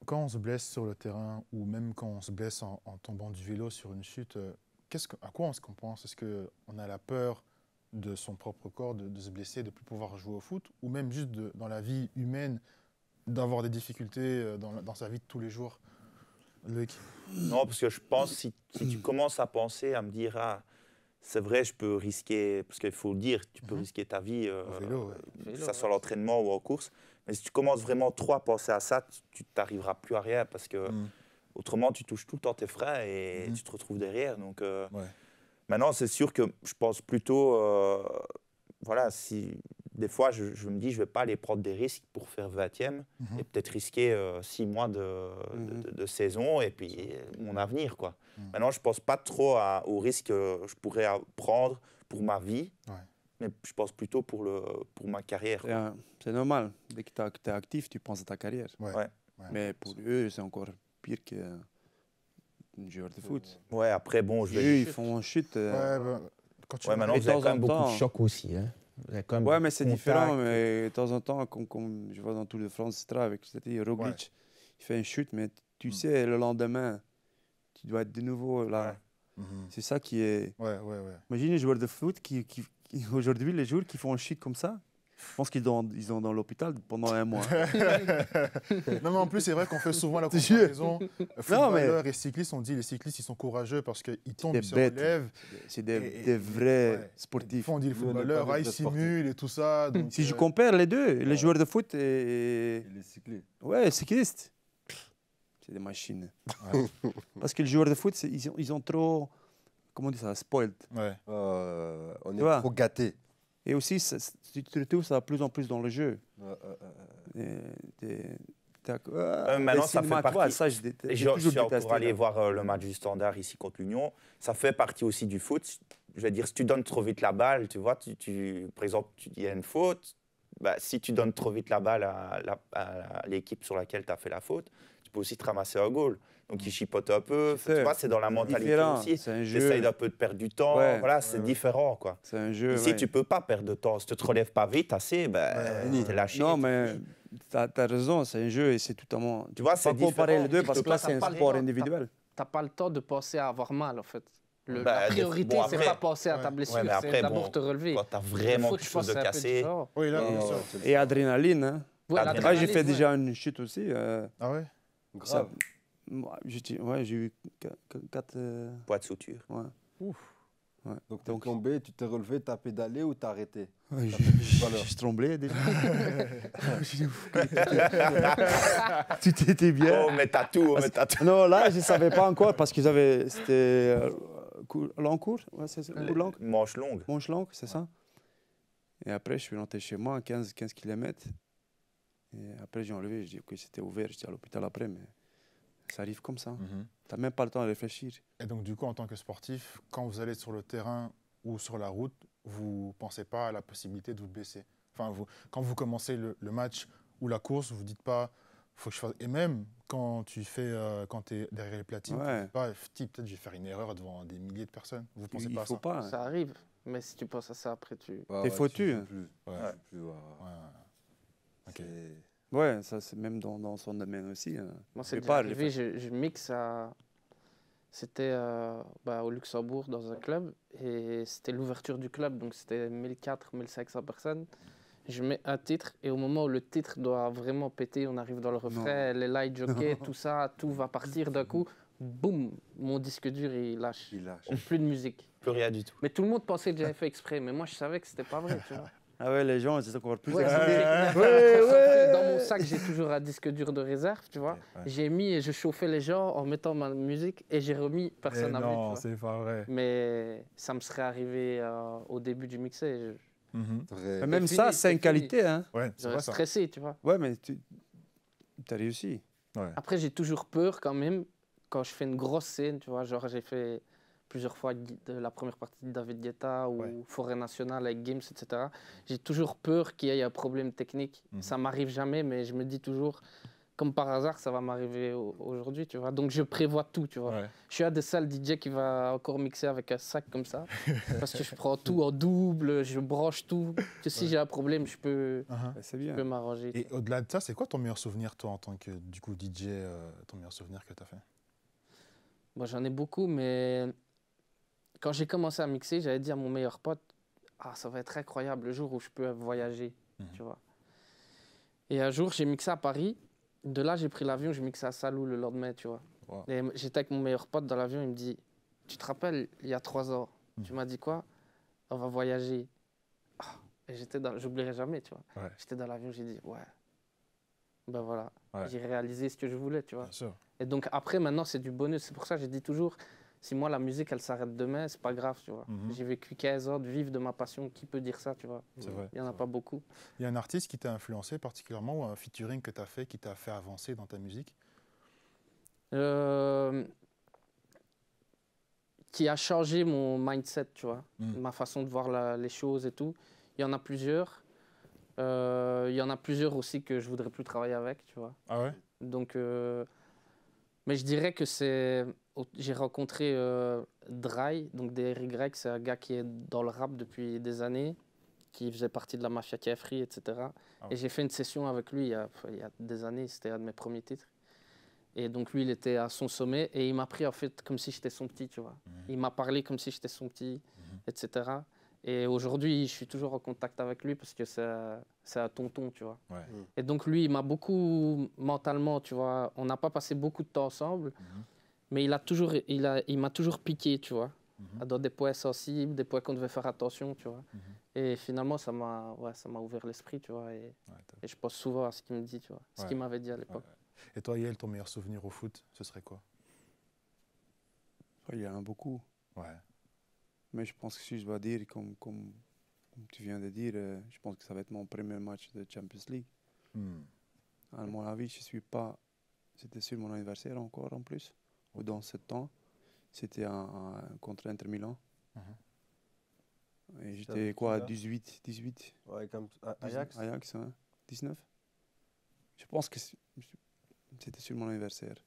Quand on se blesse sur le terrain ou même quand on se blesse en, tombant du vélo sur une chute, euh, qu'est-ce à quoi on se compense Est-ce qu'on a la peur de son propre corps, de, se blesser, de plus pouvoir jouer au foot, ou même juste dans la vie humaine, d'avoir des difficultés euh, dans, sa vie de tous les jours Non, parce que je pense, si, tu commences à penser, à me dire, ah, c'est vrai, je peux risquer, parce qu'il faut le dire, tu peux mhm. risquer ta vie, euh, que ce ça l'entraînement ou en course, mais si tu commences vraiment trop à penser à ça, tu t'arriveras plus à rien, parce que mhm. autrement, tu touches tout le temps tes freins et mhm. tu te retrouves derrière. Donc, euh, Maintenant, c'est sûr que je pense plutôt, euh, voilà, si des fois je, me dis je vais pas aller prendre des risques pour faire 20e mhm. et peut-être risquer 6 euh, mois mhm. de, saison et puis mon avenir quoi. Mhm. Maintenant, je pense pas trop aux risques que je pourrais prendre pour ma vie. Mais je pense plutôt pour, le, pour ma carrière. C'est normal. Dès que tu es actif, tu penses à ta carrière. Mais pour eux, c'est encore pire que une joueur de foot. Ouais, après, bon, je vais. ils font chute. Euh, ouais, bah, quand tu ouais, maintenant, hein. hein. vous avez quand même beaucoup de choc aussi. Hein. ouais, mais c'est différent. Mais de temps en temps, comme, comme je vois dans tout le France, etc., avec cest Roglic, il fait une chute, mais tu mm. sais, le lendemain, tu dois être de nouveau là. Mm-hmm. C'est ça qui est. Ouais, ouais, ouais. Imagine les joueurs de foot qui, qui, aujourd'hui, les joueurs qui font un chute comme ça, je pense qu'ils sont ils dans l'hôpital pendant un mois. non, mais en plus, c'est vrai qu'on fait souvent la comparaison. Footballeurs et cyclistes, on dit les cyclistes, ils sont courageux parce qu'ils tombent, ils se relèvent. C'est des, des, vrais sportifs. On dit les footballeurs, ah, ils simulent et tout ça. si je euh, compare les deux, les joueurs de foot et. les cyclistes. Ouais, les cyclistes. C'est des machines. parce que les joueurs de foot, ils ont, ils ont trop. Comment on dit ça Spoiled. Euh, on est trop gâtés. Et aussi, tu te retrouves ça de plus en plus dans le jeu. Ah, euh, maintenant, ça fait partie. ça, je, aller voir euh, le match du Standard ici contre l'Union. Ça fait partie aussi du foot. Je veux dire, si tu donnes trop vite la balle, tu vois, tu, tu par il y a une faute. Bah, si tu donnes trop vite la balle à, à l'équipe sur laquelle tu as fait la faute, tu peux aussi te ramasser un goal donc il chipote un peu. tu vois, c'est dans la mentalité différent. aussi. J'essaye d'un peu de perdre du temps. Voilà, c'est différent, quoi. C'est un jeu. Ici, tu peux pas perdre de temps. Si tu te relèves pas vite assez, ben, es lâché. Non, mais tu as, raison, c'est un jeu et c'est tout à moi. Tu vois, c'est différent. comparer les deux parce que là, c'est un sport individuel. T'as pas le temps de penser à avoir mal, en fait. Ben, la priorité, c'est pas penser à ta blessure, c'est d'abord te relever. Quand t'as vraiment quelque chose de cassé. Oui, là, sûr. et, adrénaline. Hein. Ouais, j'ai fait déjà une chute aussi. Euh, ah ouais? J'ai ouais, eu quatre Poids euh, de suture. Ouais. Ouf. Ouais. Donc, t'es tombé, tu t'es relevé, tu as pédalé ou tu as arrêté ouais, Je tremblais déjà. tu t'étais bien. Oh, mais t'as tout, tout. Non, là, je ne savais pas encore parce qu'ils avaient. C'était. Euh, L'encours ouais, Manche longue. Manche longue, c'est ça. Et après, je suis rentré chez moi 15, 15 km. Et après, j'ai enlevé, je dis que c'était ouvert, j'étais à l'hôpital après, mais ça arrive comme ça. Mhm. Tu n'as même pas le temps de réfléchir. Et donc, du coup, en tant que sportif, quand vous allez sur le terrain ou sur la route, vous ne pensez pas à la possibilité de vous baisser. Enfin, vous, quand vous commencez le, match ou la course, vous ne dites pas faut que je fasse. Et même quand tu fais, euh, quand es derrière les platines, ouais. dis pas, peut-être je vais faire une erreur devant des milliers de personnes. Vous pensez pas à ça pas, hein. Ça arrive, mais si tu penses à ça après, tu. Et faut foutu. Tu, hein. Ouais. Ouais, ça c'est même dans, son domaine aussi. Hein. Moi, c'est pas arrivé, je, mixe à. C'était euh, bah, au Luxembourg dans un club et c'était l'ouverture du club, donc c'était 1400-1500 personnes. Je mets un titre et au moment où le titre doit vraiment péter, on arrive dans le refrain, les light jockeys, tout ça, tout va partir d'un coup. Boum, mon disque dur il lâche. Il lâche. Plus de musique. Plus rien du tout. Mais tout le monde pensait que j'avais fait exprès, mais moi je savais que c'était pas vrai, ah ouais, les gens, c'est encore plus. Ouais, ouais, dans mon sac, j'ai toujours un disque dur de réserve, tu vois. J'ai mis et je chauffais les gens en mettant ma musique et j'ai remis personne eh à Non, c'est pas vrai. Mais ça me serait arrivé euh, au début du mixage. Mhm. Même ça, c'est une qualité. Hein. Ouais, J'aurais stressé, tu vois. Ouais, mais tu as réussi. Après, j'ai toujours peur quand même quand je fais une grosse scène, tu vois. Genre, j'ai fait plusieurs fois de la première partie de David Guetta ou Forêt Nationale avec Games, etc. J'ai toujours peur qu'il y ait un problème technique. Ça mhm. Ça m'arrive jamais, mais je me dis toujours, comme par hasard, ça va m'arriver aujourd'hui, tu vois. Donc je prévois tout, tu vois. Je suis à des salles DJ qui va encore mixer avec un sac comme ça, parce que je prends tout en double, je broche tout. Que si j'ai un problème, je peux, uh-huh. bah, peux m'arranger. Et au-delà de ça, c'est quoi ton meilleur souvenir, toi, en tant que du coup, DJ, euh, ton meilleur souvenir que tu as fait Moi, J'en ai beaucoup, mais quand j'ai commencé à mixer, j'avais dit à mon meilleur pote, ah, ça va être incroyable le jour où je peux voyager, mhm. tu vois. Et un jour, j'ai mixé à Paris. De là, j'ai pris l'avion, j'ai mixé à Salou le lendemain, tu vois. Et j'étais avec mon meilleur pote dans l'avion, il me dit, tu te rappelles, il y a trois ans, mhm. tu m'as dit quoi On va voyager. Ah, et j'étais dans, j'oublierai jamais, tu vois. J'étais dans l'avion, j'ai dit, ouais. Ben voilà, j'ai réalisé ce que je voulais, tu vois. Et donc après, maintenant, c'est du bonus. C'est pour ça que j'ai dit toujours, si moi la musique elle s'arrête demain, c'est pas grave, tu vois. Mhm. J'ai vécu 15 ans de vivre de ma passion, qui peut dire ça, tu vois Il y en a pas beaucoup. Il y a un artiste qui t'a influencé particulièrement ou un featuring que tu as fait qui t'a fait avancer dans ta musique euh, Qui a changé mon mindset, tu vois, mhm. ma façon de voir les choses et tout. Il y en a plusieurs. Euh, il y en a plusieurs aussi que je voudrais plus travailler avec, tu vois. Ah ouais Donc. Euh, mais je dirais que c'est. J'ai rencontré euh, Dry, donc DRY, c'est un gars qui est dans le rap depuis des années, qui faisait partie de la mafia Kefri, etc. Et ah j'ai fait une session avec lui il y a, des années, c'était un de mes premiers titres. Et donc lui, il était à son sommet et il m'a pris en fait comme si j'étais son petit, tu vois. Mmh. Il m'a parlé comme si j'étais son petit, mmh. etc. Et aujourd'hui, je suis toujours en contact avec lui parce que c'est un tonton, tu vois. Mm. Et donc, lui, il m'a beaucoup mentalement, tu vois. On n'a pas passé beaucoup de temps ensemble, mm-hmm. mais il m'a toujours, il a, il toujours piqué, tu vois. Mmh. Dans des points sensibles, des points qu'on devait faire attention, tu vois. Mm-hmm. Et finalement, ça m'a ouais, ouvert l'esprit, tu vois. Et, je pense souvent à ce qu'il me dit, tu vois. Ce qu'il m'avait dit à l'époque. Et toi, Yael, ton meilleur souvenir au foot, ce serait quoi Il y en a beaucoup. Ouais. Mais je pense que si je dois dire, comme, comme, tu viens de dire, euh, je pense que ça va être mon premier match de Champions League. Hmm. À mon avis, je suis pas. C'était sur mon anniversaire encore en plus, ou dans ce temps. C'était un, contre Inter Milan. Uh-huh. Et j'étais quoi, 18, 18 Ouais, comme Ajax Ajax, 19 hein. Je pense que c'était sur mon anniversaire.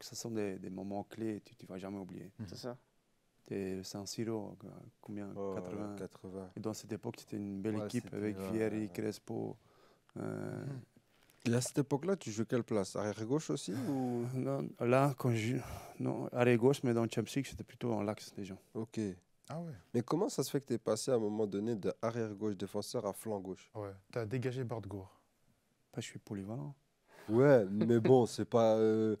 Ce ça sont des, moments clés, tu ne vas jamais oublier. Mhm. C'est ça c'était San Siro, combien 80. Et dans cette époque, c'était une belle équipe avec Vieri, Crespo. Euh, Et à cette époque-là, tu jouais quelle place Arrière-gauche aussi ou... Non, là, quand je... Non, arrière-gauche, mais dans le Champions c'était plutôt en l'axe gens. Ok. Ah ouais. Mais comment ça se fait que tu es passé à un moment donné de arrière-gauche défenseur à flanc gauche Ouais, tu as dégagé Bardgour. Pas, je suis polyvalent. Ouais, mais bon, c'est pas. Euh,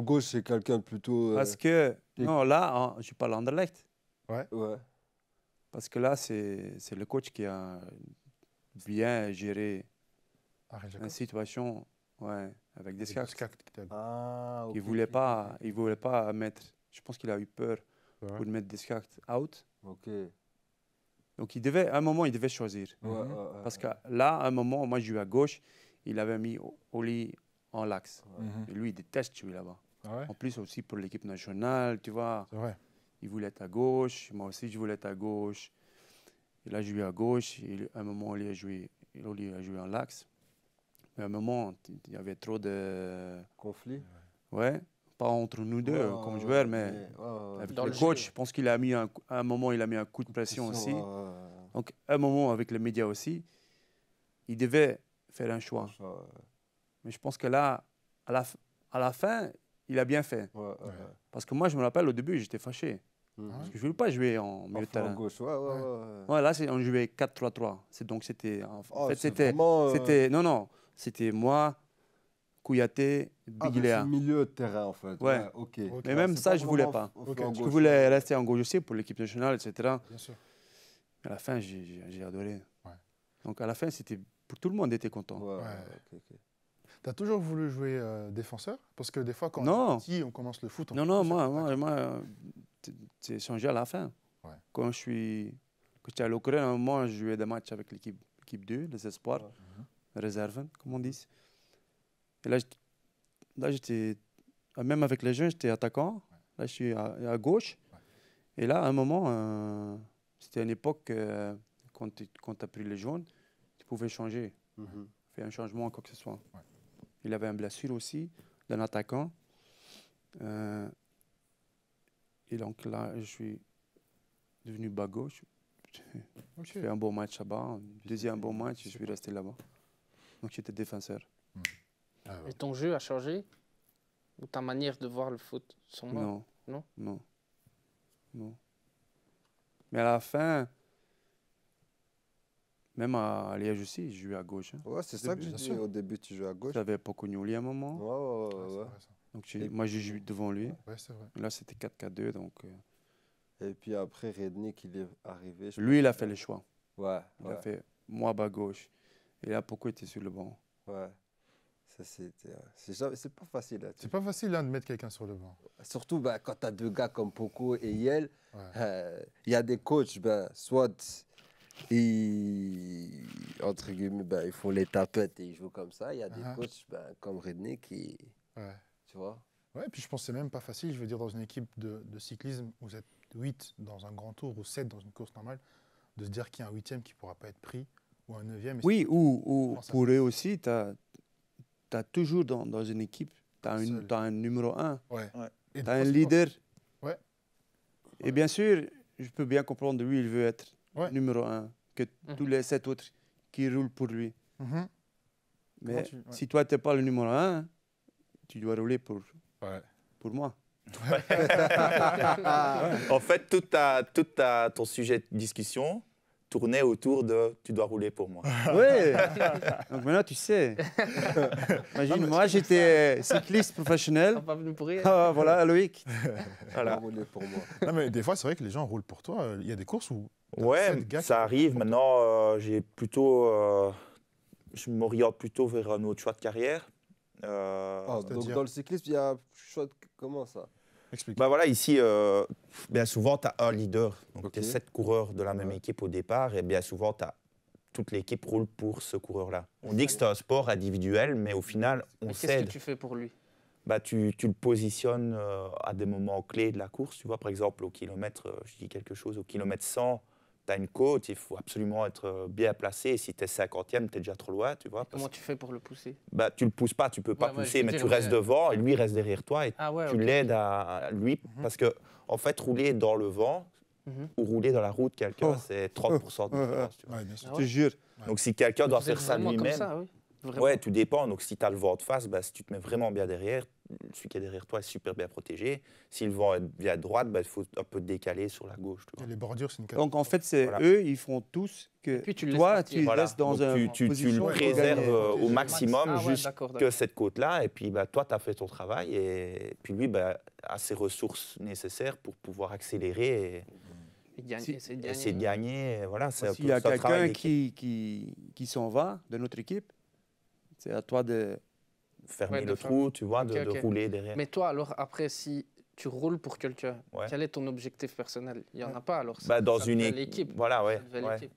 gauche, c'est quelqu'un de plutôt. Euh, Parce que, non, là, je parle Anderlecht. Ouais. ouais. Parce que là, c'est le coach qui a bien géré la situation ouais, avec des cartes. Il ne voulait, pas, il voulait pas mettre. Je pense qu'il a eu peur de mettre des out. Ok. Donc, il devait, à un moment, il devait choisir. Mhm. Parce que là, à un moment, moi, je suis à gauche. Il avait mis Oli en laxe, mhm. lui, il déteste jouer là-bas. Ah en plus, aussi pour l'équipe nationale, tu vois. Il voulait être à gauche, moi aussi, je voulais être à gauche. Il a joué à gauche, et à un moment, il a joué, il a joué en laxe, Mais à un moment, il y avait trop de. Conflits Ouais, pas entre nous deux comme joueurs, mais, avec le, coach, je pense qu'il a mis un, moment, il a mis un coup de pression, aussi. Donc, un moment, avec les médias aussi, il devait faire Un choix mais je pense que là, à la, à la fin, il a bien fait. Parce que moi, je me rappelle, au début, j'étais fâché. Mhm. Parce que je ne voulais pas jouer en milieu de terrain. ouais, là, on jouait 4-3-3. Donc, c'était. En oh, euh, c'était. Non, non. C'était moi, Kouyaté, Biglia. Ah, milieu de terrain, en fait. Ouais. ok. Mais même ça, je ne voulais pas. Je voulais rester en gauche aussi pour l'équipe nationale, etc. Bien sûr. À la fin, j'ai adoré. Donc, à la fin, c'était. Pour tout le monde, était content. Tu toujours voulu jouer euh, défenseur Parce que des fois, quand on on commence le foot. non, non, moi, moi, euh, c'est changé à la fin. Quand je suis quand j'étais à l'Ukraine, un moment, je jouais des matchs avec l'équipe 2, les espoirs, comme on dit. Et là, j'étais, même avec les jeunes, j'étais attaquant. Là, je suis à, gauche. Et là, à un moment, euh, c'était une époque quand tu as pris les jaunes, tu pouvais changer, mm-hmm. faire un changement, quoi que ce soit. Il avait un blessure aussi d'un attaquant. Euh, et donc là, je suis devenu bas gauche. J'ai fait un bon match là-bas. Deuxième bon match, je suis resté là-bas. Donc j'étais défenseur. Hmm. Ah, et ton jeu a changé Ou ta manière de voir le foot Non Non. Non. Mais à la fin, même à Liège aussi, il jouait à gauche. Hein. Ouais, c'est ça que j'ai dit. Au début, tu jouais à gauche. J'avais Pocognoli à un moment. Ouais, ouais, ouais. Ah, donc, moi, j'ai joué devant lui. Ouais, c'est vrai. Là, c'était 4-4-2. Donc, euh. Et puis après, Rednik, il est arrivé. Lui, il a fait le choix. Ouais. Il a fait moi, bas gauche. Et là, Poco était sur le banc. Ouais. C'est pas facile. Hein, c'est pas facile hein, de mettre quelqu'un sur le banc. Surtout bah, quand tu as deux gars comme Poco et Yel, euh, il y a des coachs, ben, soit et entre guillemets, ben, ils font les tapettes et ils jouent comme ça. Il y a des ah ah. coachs ben, comme Redney qui. Ouais. Tu vois Ouais, puis je pense que c'est même pas facile. Je veux dire, dans une équipe de, de, cyclisme, vous êtes 8 dans un grand tour ou 7 dans une course normale, de se dire qu'il y a un 8 qui ne pourra pas être pris ou un 9 Oui, ou, ou pour eux aussi, tu as, toujours dans, dans une équipe, tu as, un numéro 1. Ouais. Tu as un leader. Ouais. Et bien sûr, je peux bien comprendre, lui, il veut être numéro un que mhm. tous les sept autres qui roulent pour lui. Mhm. Mais si toi, tu n'es pas le numéro un, tu dois rouler pour, pour moi. en fait, tout, ta, tout ta, ton sujet de discussion, tournait autour de tu dois rouler pour moi. Oui Donc maintenant tu sais. Imagine, moi j'étais euh, cycliste professionnel. Pas pour ah, voilà, Loïc. Rouler pour moi. Non, mais des fois c'est vrai que les gens roulent pour toi. Il y a des courses où. Ouais, ça arrive. Maintenant euh, j'ai plutôt. Euh, je m'oriente plutôt vers un autre choix de carrière. Ah, dans le cyclisme, il y a choix de... comment ça bah voilà, ici, euh, bien souvent, tu as un leader. Donc, tu es sept coureurs de la même équipe au départ, et bien souvent, toute l'équipe roule pour ce coureur-là. On dit que c'est un sport individuel, mais au mm. final, on sait. Qu'est-ce que tu fais pour lui bah, tu, tu, le positionnes euh, à des moments clés de la course. Tu vois, par exemple, au kilomètre, euh, je dis quelque chose, au kilomètre 100, une côte, il faut absolument être euh, bien placé. si tu es 50e, tu es déjà trop loin, tu vois. Comment tu fais pour le pousser bah, Tu le pousses pas, tu peux pas pousser, mais tu restes devant et lui reste derrière toi et ah tu l'aides à lui. Mhm. Parce que, en fait, rouler dans le vent mhm. ou rouler dans la route, quelqu'un, oh. c'est 30% de différence. Ah je jure. Donc, si quelqu'un doit faire ça lui-même. Ouais, tout dépend. Donc, si tu as le vent de face, bah, si tu te mets vraiment bien derrière, celui qui est derrière toi est super bien protégé. S'ils vont via droite, bah, il faut un peu décaler sur la gauche. les bordures, c'est une carte. Donc en fait, c'est eux, ils font tous que tu toi, tu laisses dans un. Tu, tu, tu, le préserves euh, au maximum ah juste que jusqu'à cette côte-là. Et puis bah, toi, tu as fait ton travail. Et puis lui bah, a ses ressources nécessaires pour pouvoir accélérer. Et... essayer c'est de, gagner. S'il y a quelqu'un qui, qui s'en va de notre équipe, c'est à toi de fermer le trou, tu vois, de, rouler derrière. Mais toi, alors, après, si tu roules pour quelqu'un, quel est ton objectif personnel Il n'y en a pas, alors. Bah, dans une équipe. Voilà, ouais.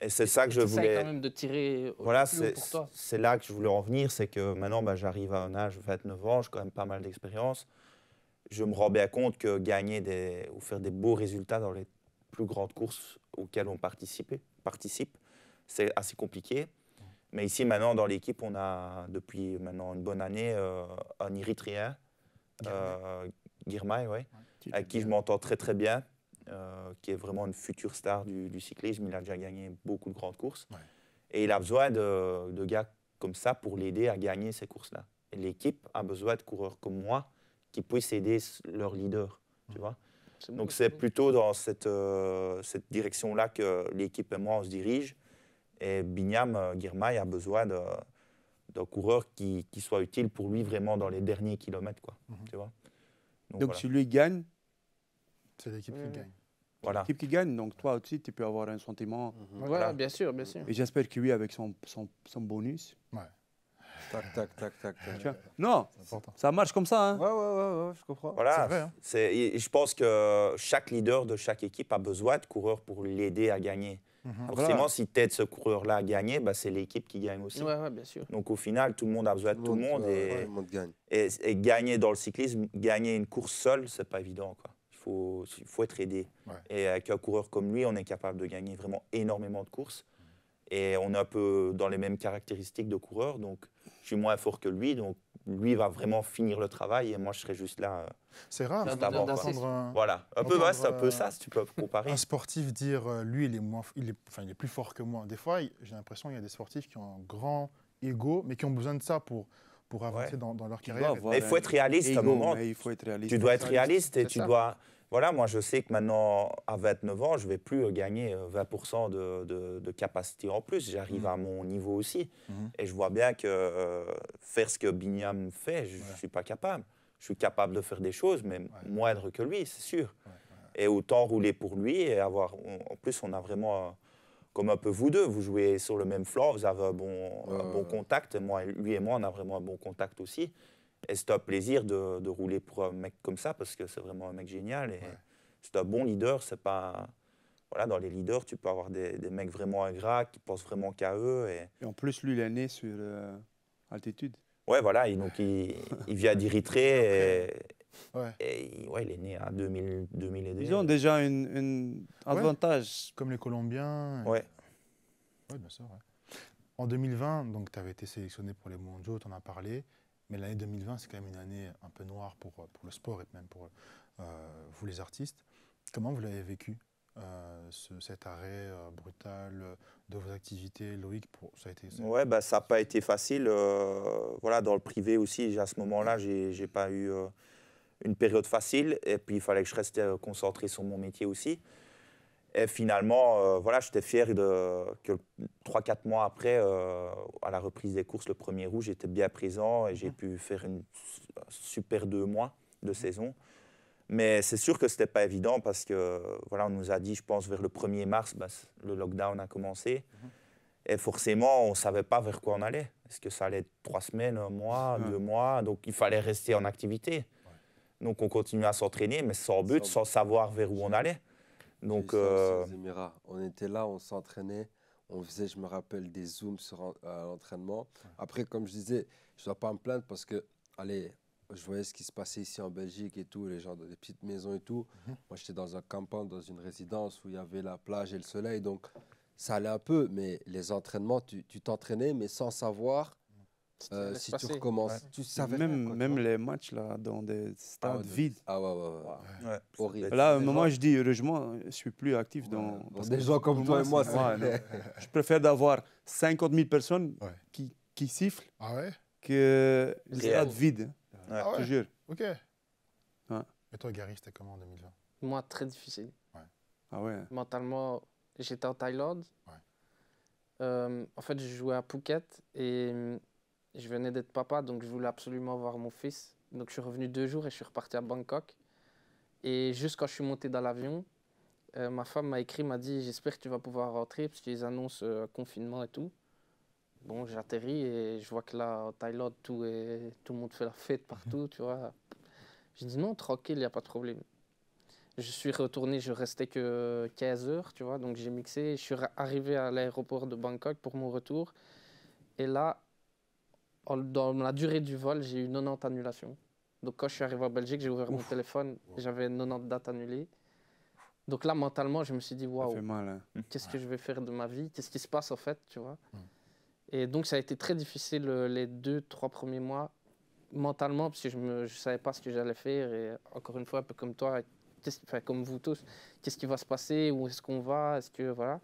Et c'est ça que je voulais. quand même de tirer voilà, C'est là que je voulais en venir, c'est que maintenant, bah, j'arrive à un âge, 29 ans, j'ai quand même pas mal d'expérience. Je me rends bien compte que gagner des, ou faire des beaux résultats dans les plus grandes courses auxquelles on participe, participe c'est assez compliqué. Mais ici, maintenant, dans l'équipe, on a, depuis maintenant une bonne année, euh, un Érythréen, euh, avec qui je m'entends très très bien, euh, qui est vraiment une future star du, cyclisme. Il a déjà gagné beaucoup de grandes courses. Et il a besoin de, gars comme ça pour l'aider à gagner ces courses-là. L'équipe a besoin de coureurs comme moi qui puissent aider leur leader, tu vois. Donc c'est plutôt dans cette, euh, cette direction-là que l'équipe et moi, on se dirige. Et Binyam euh, Girmay a besoin de, d'un coureur qui, soit utile pour lui vraiment dans les derniers kilomètres. Quoi, mhm. tu vois donc, si lui gagne, c'est l'équipe qui gagne. Voilà. L'équipe qui gagne, donc toi aussi, tu peux avoir un sentiment. Mhm. Voilà, bien sûr, bien sûr. Et j'espère que lui, avec son, bonus. Tac, tac, tac, tac. non, ça marche comme ça. Hein. Ouais, ouais, ouais, je comprends. Voilà, c'est hein. je pense que chaque leader de chaque équipe a besoin de coureurs pour l'aider à gagner. Mhm. Forcément, si t'aides ce coureur-là à gagner, bah, c'est l'équipe qui gagne aussi. bien sûr. Donc au final, tout le monde a besoin de tout le monde. Euh, et, gagner dans le cyclisme, gagner une course seule, c'est pas évident. Quoi. Il, faut, faut être aidé. Et avec un coureur comme lui, on est capable de gagner vraiment énormément de courses. Et on est un peu dans les mêmes caractéristiques de coureur. Donc je suis moins fort que lui. Donc lui va vraiment finir le travail et moi je serai juste là. Euh, c'est rare un, hein. voilà. un peu un peu ça si tu peux euh, comparer. Un sportif dire euh, lui il est moins, il il est plus fort que moi. Des fois j'ai l'impression qu'il y a des sportifs qui ont un grand ego mais qui ont besoin de ça pour pour avancer dans, leur carrière. Il faut être réaliste à un moment. Tu dois être réaliste et tu dois voilà, moi je sais que maintenant, à 29 ans, je ne vais plus gagner 20% euh, de, capacité en plus. J'arrive mmh. à mon niveau aussi. Mmh. Et je vois bien que euh, faire ce que Binyam fait, je ne suis pas capable. Je suis capable de faire des choses, mais moindre que lui, c'est sûr. et autant rouler pour lui et avoir. en plus, on a vraiment. Euh, comme un peu vous deux, vous jouez sur le même flanc, vous avez un bon, contact. Moi, lui et moi, on a vraiment un bon contact aussi. Et c'est un plaisir de, rouler pour un mec comme ça parce que c'est vraiment un mec génial. Et c'est un bon leader. C'est pas voilà, dans les leaders, tu peux avoir des, mecs vraiment ingrats qui pensent vraiment qu'à eux. Et... en plus, lui, il est né sur euh, altitude. Ouais, voilà. donc il, vient d'Erythrée Et... Ouais. il est né à 2000, Ils ont déjà un une avantage. Comme les Colombiens. Ouais. Ouais, bien sûr. En 2020, donc, tu avais été sélectionné pour les mondiaux, tu en as parlé. Mais l'année 2020, c'est quand même une année un peu noire pour, euh, pour le sport et même pour euh, vous les artistes. Comment vous l'avez vécu euh, ce, cet arrêt brutal de vos activités, Loïc, pour, ça a été Ouais, bah, ça n'a pas été facile. voilà, dans le privé aussi, à ce moment-là, je n'ai pas eu une période facile. Et puis, il fallait que je reste concentré sur mon métier aussi. Et finalement, euh, voilà, j'étais fier de, que 3-4 mois après, euh, à la reprise des courses, le 1er août, j'étais bien présent et j'ai pu faire une super deux mois de saison. Mais c'est sûr que ce n'était pas évident parce que, voilà, on nous a dit, je pense, vers le 1er mars, ben, le lockdown a commencé. Mhm. Et forcément, on ne savait pas vers quoi on allait. Est-ce que ça allait être trois semaines, un mois, deux mois Donc, il fallait rester en activité. Donc, on continuait à s'entraîner, mais sans but, sans savoir vers où on allait. Donc, euh, On était là, on s'entraînait, on faisait, je me rappelle, des zooms sur l'entraînement. Après, comme je disais, je ne dois pas me plaindre parce que, allez, je voyais ce qui se passait ici en Belgique et tout, les gens dans des petites maisons et tout. Mhm. Moi, j'étais dans un camping, dans une résidence où il y avait la plage et le soleil, donc ça allait un peu, mais les entraînements, tu t'entraînais, mais sans savoir si tu euh, recommences. Tu savais même, les matchs là, dans des ah stades vides. Ah ouais, ouais, ouais. Horrible. Là, à moment, je dis heureusement, je suis plus actif dans. des gens comme moi, Je préfère d'avoir 50 000 personnes qui, qui sifflent ah que les stades vides. Ah je te jure. Ok. Et toi, Gary, c'était comment en 2020 Moi, très difficile. Ah ouais. Mentalement, j'étais en Thaïlande. Euh, en fait, je jouais à Phuket et je venais d'être papa, donc je voulais absolument voir mon fils. Donc je suis revenu deux jours et je suis reparti à Bangkok. Et juste quand je suis monté dans l'avion, euh, ma femme m'a écrit, m'a dit J'espère que tu vas pouvoir rentrer parce qu'ils annoncent euh, confinement et tout. Bon, j'atterris et je vois que là, en Thaïlande, tout, tout le monde fait la fête partout, tu vois. je dis Non, tranquille, il n'y a pas de problème. Je suis retourné, je restais que 15 heures, tu vois, donc j'ai mixé. Je suis arrivé à l'aéroport de Bangkok pour mon retour. Et là, dans la durée du vol, j'ai eu 90 annulations. Donc quand je suis arrivé en Belgique, j'ai ouvert mon téléphone, j'avais 90 dates annulées. Donc là, mentalement, je me suis dit, waouh, hein. mmh. qu'est-ce que je vais faire de ma vie Qu'est-ce qui se passe en fait, tu vois mmh. Et donc ça a été très difficile euh, les deux, trois premiers mois, mentalement, parce que je ne savais pas ce que j'allais faire. Et encore une fois, un peu comme toi, comme vous tous, qu'est-ce qui va se passer Où est-ce qu'on va Est-ce que, voilà.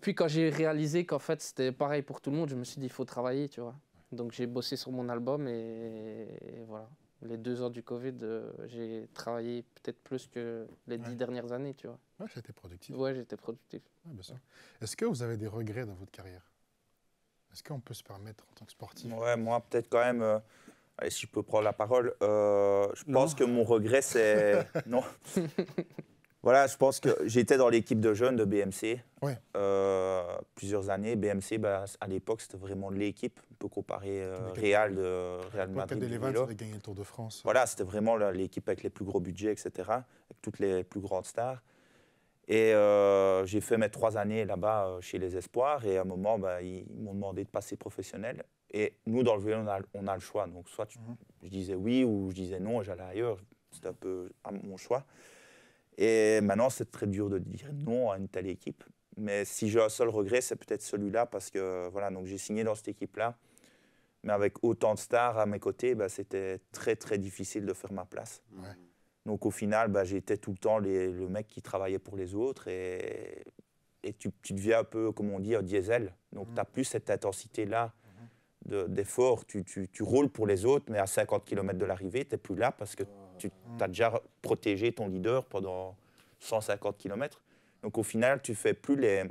Puis quand j'ai réalisé qu'en fait c'était pareil pour tout le monde, je me suis dit il faut travailler, tu vois. Donc j'ai bossé sur mon album et, voilà. Les deux ans du Covid, euh, j'ai travaillé peut-être plus que les dix dernières années, tu vois. Ouais, j'étais productif. Ouais, j'étais productif. Est-ce que vous avez des regrets dans votre carrière Est-ce qu'on peut se permettre en tant que sportif Ouais, moi peut-être quand même. Euh, si je peux prendre la parole, euh, je pense que mon regret, c'est. non. Voilà, je pense que j'étais dans l'équipe de jeunes de BMC euh, plusieurs années. BMC, bah, à l'époque, c'était vraiment l'équipe. On peut comparer euh, Real de Real Madrid. avait gagné le Tour de France. Voilà, c'était vraiment l'équipe avec les plus gros budgets, etc., avec toutes les plus grandes stars. Et euh, j'ai fait mes trois années là-bas chez les Espoirs. Et à un moment, bah, ils m'ont demandé de passer professionnel. Et nous, dans le vélo, on a, le choix. Donc, soit mhm. je disais oui ou je disais non j'allais ailleurs. C'était un peu à mon choix. Et maintenant, c'est très dur de dire non à une telle équipe. Mais si j'ai un seul regret, c'est peut-être celui-là, parce que voilà, donc j'ai signé dans cette équipe-là. Mais avec autant de stars à mes côtés, bah, c'était très, très difficile de faire ma place. Donc au final, bah, j'étais tout le temps le mec qui travaillait pour les autres. Et, et tu, deviens un peu, comme on dit, diesel. Donc mm. tu n'as plus cette intensité-là mm-hmm. d'effort. Tu, tu, roules pour les autres, mais à 50 km de l'arrivée, tu n'es plus là parce que tu as déjà protégé ton leader pendant 150 km. Donc au final, tu fais plus les,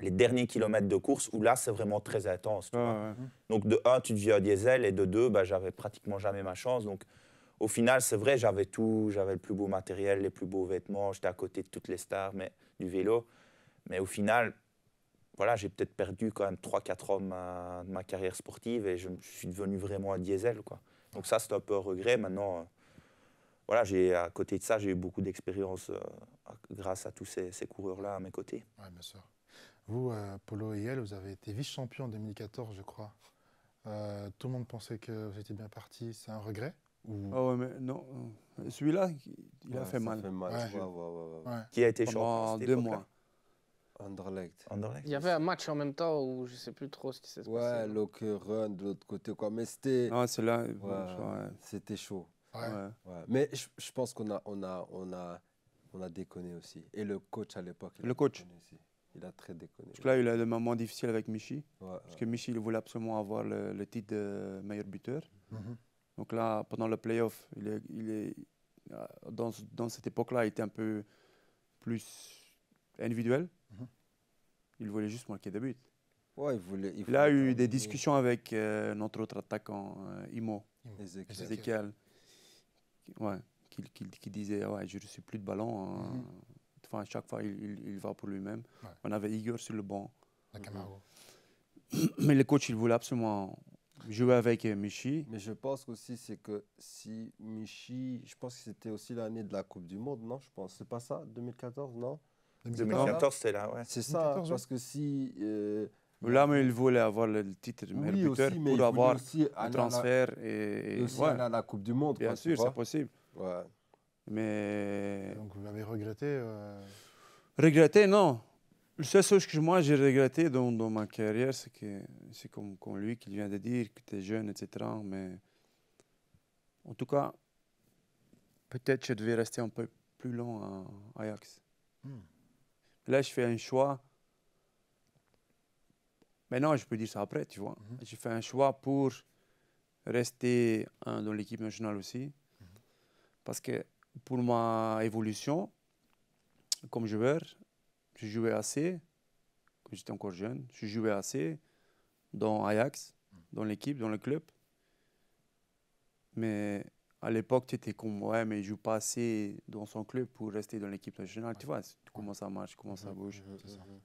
les derniers kilomètres de course où là, c'est vraiment très intense. Donc de 1, tu deviens diesel et de 2, bah, j'avais pratiquement jamais ma chance. Donc au final, c'est vrai, j'avais tout, j'avais le plus beau matériel, les plus beaux vêtements, j'étais à côté de toutes les stars mais, du vélo. Mais au final, voilà, j'ai peut-être perdu quand même 3-4 ans de ma, carrière sportive et je suis devenu vraiment un diesel. Quoi. Donc ça, c'est un peu un regret. Maintenant, voilà, j'ai à côté de ça, j'ai eu beaucoup d'expérience euh, grâce à tous ces, coureurs-là à mes côtés. Oui, bien sûr. Vous, euh, Polo et elle, vous avez été vice-champion en 2014, je crois. Euh, tout le monde pensait que vous étiez bien parti. C'est un regret oh, ouais, mais non. Celui-là, il a fait mal. Fait mal. Qui a été champion deux mois. Anderlecht. Il y avait un match en même temps où je ne sais plus trop ce qui s'est passé. Ouais, le Run de l'autre côté. Quoi. Mais c'était. Ah, c'est là. c'était chaud. Mais je, pense qu'on a, on a, on a, on a déconné aussi. Et le coach à l'époque. Le coach il a très déconné. Parce que là, il a eu le moment difficile avec Michi. parce que Michi, il voulait absolument avoir le, titre de meilleur buteur. Mhm. Donc là, pendant le playoff, il est, il est, euh, dans, dans cette époque-là, il était un peu plus individuel. Mhm. Il voulait juste marquer des buts. il, il, a eu des discussions avec euh, notre autre attaquant, euh, Imo, Ezekiel ouais, qui, qui, disait ouais, Je ne reçois plus de ballon. Hein. Mhm. enfin, à chaque fois, il, il, va pour lui-même. On avait Igor sur le banc. Mhm. Mais le coach, il voulait absolument jouer avec euh, Michi. Mais je pense aussi c'est que si Michi, je pense que c'était aussi l'année de la Coupe du Monde, non Je pense. C'est pas ça 2014, non 2014, c'est là, ouais. C'est ça, parce que si euh, Là, il voulait avoir le titre meilleur buteur pour avoir un transfert. Et, à la Coupe du Monde. Bien sûr, c'est possible. Ouais. Mais... Donc vous l'avez regretté euh? Regretté, non. C'est seule chose que moi j'ai regretté dans, ma carrière, c'est que c'est comme, lui qui vient de dire que tu es jeune, etc. Mais en tout cas, peut-être je devais rester un peu plus long à Ajax. Hmm. Là, je fais un choix non, je peux dire ça après, tu vois. Mhm. J'ai fait un choix pour rester dans l'équipe nationale aussi. Mhm. Parce que pour ma évolution, comme joueur, je jouais assez, quand j'étais encore jeune, je jouais assez dans Ajax, mhm. dans l'équipe, dans le club. Mais à l'époque, tu étais comme, ouais, mais je joue pas assez dans son club pour rester dans l'équipe nationale. Tu vois, comment ça marche, comment ça bouge.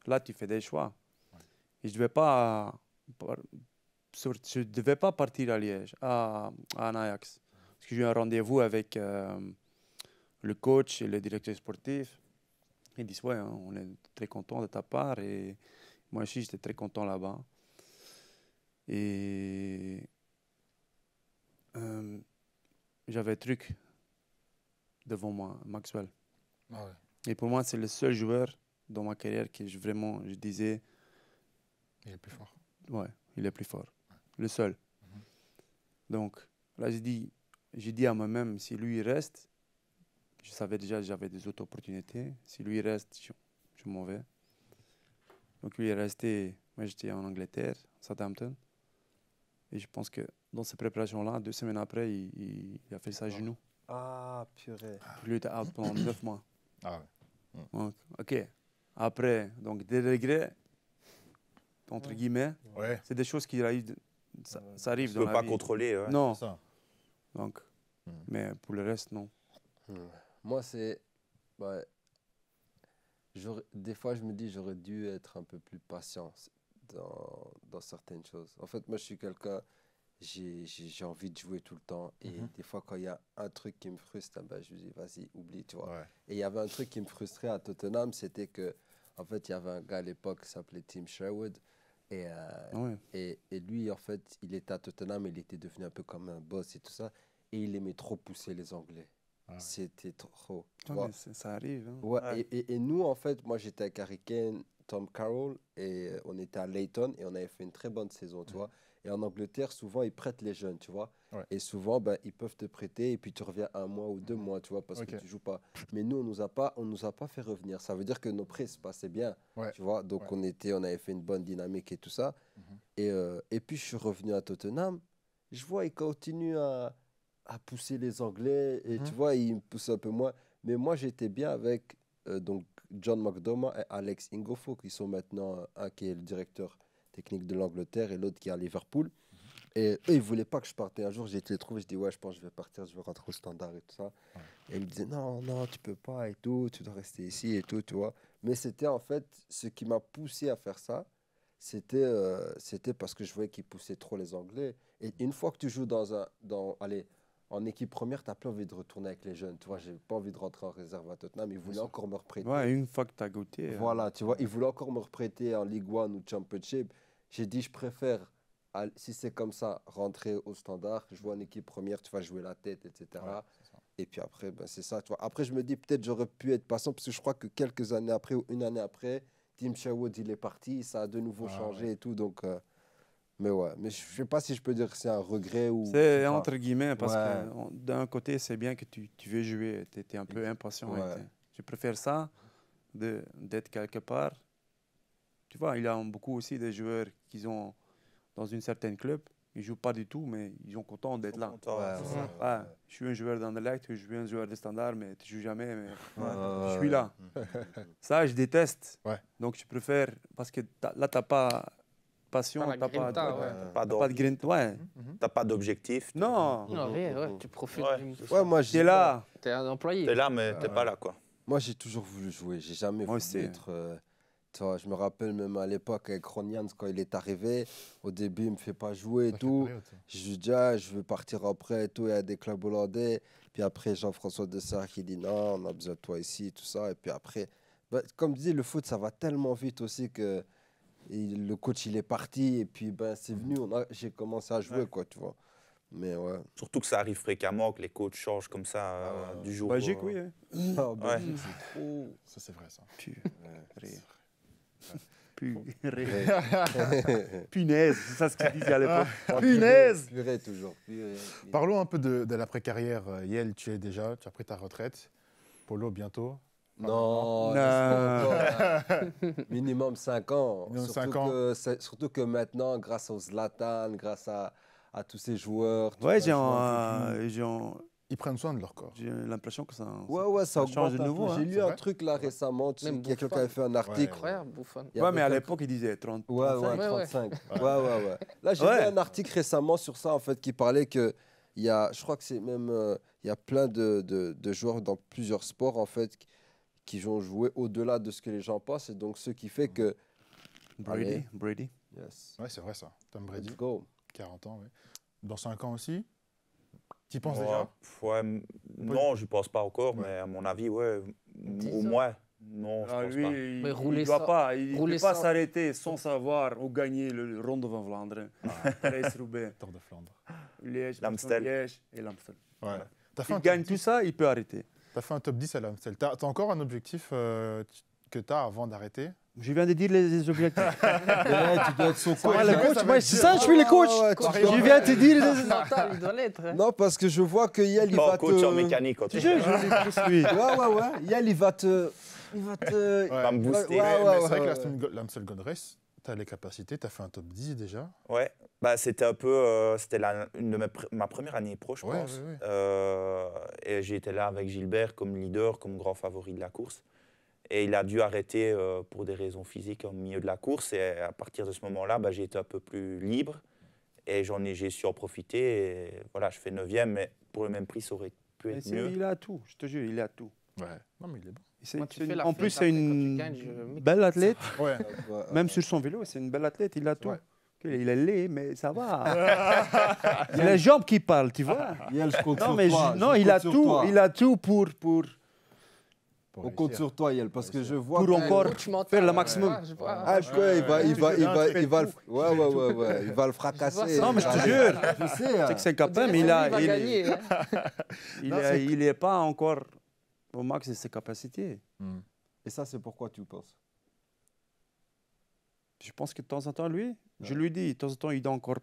Là, tu fais des choix je ne pas, je devais pas partir à Liège, à, à Parce que j'ai eu un rendez-vous avec euh, le coach et le directeur sportif. Ils disent Ouais, hein, on est très content de ta part. Et moi aussi, j'étais très content là-bas. Et euh, j'avais un truc devant moi, Maxwell. Ah et pour moi, c'est le seul joueur dans ma carrière que je, vraiment, je disais il est plus fort. Ouais, il est plus fort. Le seul. Mm-hmm. Donc, là, j'ai dit, j'ai dit à moi-même, si lui reste, je savais déjà que j'avais des autres opportunités. Si lui reste, je, m'en vais. Donc, lui est resté. Moi, j'étais en Angleterre, Southampton. Et je pense que dans ces préparations-là, deux semaines après, il, a fait ça genou. genoux. Ah, purée. Il était out pendant neuf mois. Ah ouais. Mm. ok. Après, donc des regrets, entre guillemets. C'est des choses qui arrivent, ça, ça arrive. Tu ne peux pas contrôler. Non. Ça. Donc, hmm. mais pour le reste, non. Hmm. Moi, c'est. Bah, des fois, je me dis, j'aurais dû être un peu plus patient dans, certaines choses. En fait, moi, je suis quelqu'un, j'ai envie de jouer tout le temps. Et mhm. des fois, quand il y a un truc qui me frustre, ben, je dis, vas-y, oublie, tu Et il y avait un truc qui me frustrait à Tottenham, c'était que, en fait, il y avait un gars à l'époque qui s'appelait Tim Sherwood. Et, euh, et, et, lui, en fait, il était à Tottenham, il était devenu un peu comme un boss et tout ça. Et il aimait trop pousser les Anglais. Ah C'était trop. ça arrive. Hein. et, et, nous, en fait, moi j'étais Harry Kane, Tom Carroll, et euh, on était à Leighton et on avait fait une très bonne saison, tu vois. Et en Angleterre, souvent, ils prêtent les jeunes, tu vois. Et souvent, ben, ils peuvent te prêter et puis tu reviens un mois ou deux mhm. mois, tu vois, parce que tu joues pas. Mais nous, on nous a pas, on nous a pas fait revenir. Ça veut dire que nos prêts se passaient bien, tu vois. Donc on était, on avait fait une bonne dynamique et tout ça. Mhm. et, euh, et, puis je suis revenu à Tottenham. Je vois, ils continuent à, à pousser les Anglais et tu mhm. vois, ils poussent un peu moins. Mais moi, j'étais bien avec euh, donc John McDonough et Alex Ingofo, qui sont maintenant euh, un qui est le directeur technique de l'Angleterre, et l'autre qui est à Liverpool. Et eux, ils voulaient pas que je parte. Un jour, j'ai été les je dis ouais, je pense que je vais partir, je vais rentrer au standard et tout ça. Et ils me disaient non, non, tu peux pas et tout, tu dois rester ici et tout, tu vois. Mais c'était en fait ce qui m'a poussé à faire ça, c'était euh, c'était parce que je voyais qu'ils poussaient trop les Anglais. Et une fois que tu joues dans un dans allez en équipe première, tu n'as plus envie de retourner avec les jeunes. Tu vois, j'ai pas envie de rentrer en réserve à Tottenham. Ils voulaient encore me reprêter. Ouais, une fois que tu as goûté. Hein. Voilà, tu vois, ils voulaient encore me reprêter en Ligue 1 ou Championship. J'ai dit, je préfère, si c'est comme ça, rentrer au standard. Je vois en équipe première, tu vas jouer la tête, etc. et puis après, ben, c'est ça. Tu Après, je me dis, peut-être j'aurais pu être passant parce que je crois que quelques années après ou une année après, Tim Sherwood, il est parti. Ça a de nouveau ah changé et tout. Donc. Euh, mais ouais, mais je sais pas si je peux dire que c'est un regret ou. C'est entre guillemets, parce que d'un côté, c'est bien que tu, tu veux jouer, tu étais un peu impatient. Je hein, préfère ça d'être quelque part. Tu vois, il y a beaucoup aussi des joueurs qui sont dans une certaine club, ils jouent pas du tout, mais ils sont contents d'être là. je suis un joueur d'Anderlecht, je suis un joueur de standard, mais tu joues jamais, mais je suis là. ça, je déteste. Donc, je préfère, parce que là, tu n'as pas passion, tu n'as pas, pas, de grinta. Mhm. T'as pas d'objectif. Non. non ouais, tu profites Ouais, moi, j'étais là. T'es un employé. T'es là, mais euh, t'es pas là, quoi. Moi, j'ai toujours voulu jouer. J'ai jamais voulu être... Euh, toi, je me rappelle même à l'époque avec Ronians, quand il est arrivé, au début, il ne me fait pas jouer et tout. je dis, ah, je veux partir après et tout, il y a des clubs hollandais. Puis après, Jean-François Dessart qui dit, non, on a besoin de toi ici, tout ça. Et puis après, bah, comme comme dit, le foot, ça va tellement vite aussi que et le coach, il est parti, et puis ben, c'est venu, j'ai commencé à jouer, quoi, tu vois. Mais ouais. Surtout que ça arrive fréquemment, que les coachs changent comme ça euh, ah, du jour au lendemain. Belgique, oui. Hein. Ah, bah, c'est mmh. trop... Ça, c'est vrai, ça. Rire. Purée. Punaise, c'est ça ce qu'ils disaient à l'époque. Ah, Punaise Purée, toujours. Parlons un peu de, de l'après-carrière. Yel, tu es déjà, tu as pris ta retraite. Polo, bientôt. Non, minimum 5 ans. surtout, ans. Que, surtout que maintenant, grâce aux Zlatan, grâce à, tous ces joueurs. Ouais, j'ai euh, ils prennent soin de leur corps. J'ai l'impression que ça, ouais, ouais, ça, change de nouveau. Hein. J'ai lu un truc là récemment, quelqu'un qui avait fait un article. Ouais, mais à l'époque, il disait 30, 35. Ouais, ouais, ouais, Là, j'ai lu un article récemment sur ça, en fait, qui parlait que, il y a, je crois que c'est même, euh, il y a plein de, de, de, joueurs dans plusieurs sports, en fait, qui ont joué au-delà de ce que les gens pensent. Et donc, ce qui fait que. Mmh. Brady. Brady. Yes. c'est vrai ça. Tom Brady. go. 40 ans, oui. Dans 5 ans aussi Tu y penses déjà Non, je pense pas encore, mais à mon avis, ouais, au moins. Non, je ah, pense pas. Il, ne doit pas, il peut pas s'arrêter sans savoir où gagner le Ronde van Vlaanderen, ah. le Paris-Roubaix, Tour de Flandre, Liège, Liège et l'Amstel. Ouais. Il gagne tout ça, il peut arrêter. Tu fait un top 10 à l'AMSTEL. Tu encore un objectif euh, que tu as avant d'arrêter je viens de dire les, objectifs. tu dois être coach. Hein. c'est ça, je suis le coach. je viens dire les hein. Non, parce que je vois que il va te... mécanique. il va te... Il va te... c'est vrai que l'Amstel les capacités, tu as fait un top 10 déjà Ouais, bah, c'était un peu. Euh, c'était une de mes ma première année pro, je pense. Euh, et j'étais là avec Gilbert comme leader, comme grand favori de la course. Et il a dû arrêter euh, pour des raisons physiques au milieu de la course. Et à partir de ce moment-là, bah, j'ai été un peu plus libre. Et j'en ai, j'ai su en profiter. Et voilà, je fais 9e, mais pour le même prix, ça aurait pu être mieux. Il a tout, je te jure, il a tout. Ouais, non, mais il est bon en plus, c'est une euh, belle athlète. Même sur son vélo, c'est une belle athlète. Il a tout. Il est laid, mais ça va. il a les jambes qui parlent, tu vois. Yel, je compte non, toi. non, il a tout. Il a tout pour. pour... on compte sur toi, Yel, parce que je vois. Pour encore faire le maximum. ah, je vois. il va, il va, il va, ouais, ouais, ouais, il va le fracasser. Non, mais je te jure. sais. Hein. C'est que c'est capable, mais il a, il, hein. il est pas encore au max de ses capacités. Hmm. Et ça, c'est pourquoi tu penses Je pense que de temps en temps, lui, je lui dis, de temps en temps, il doit encore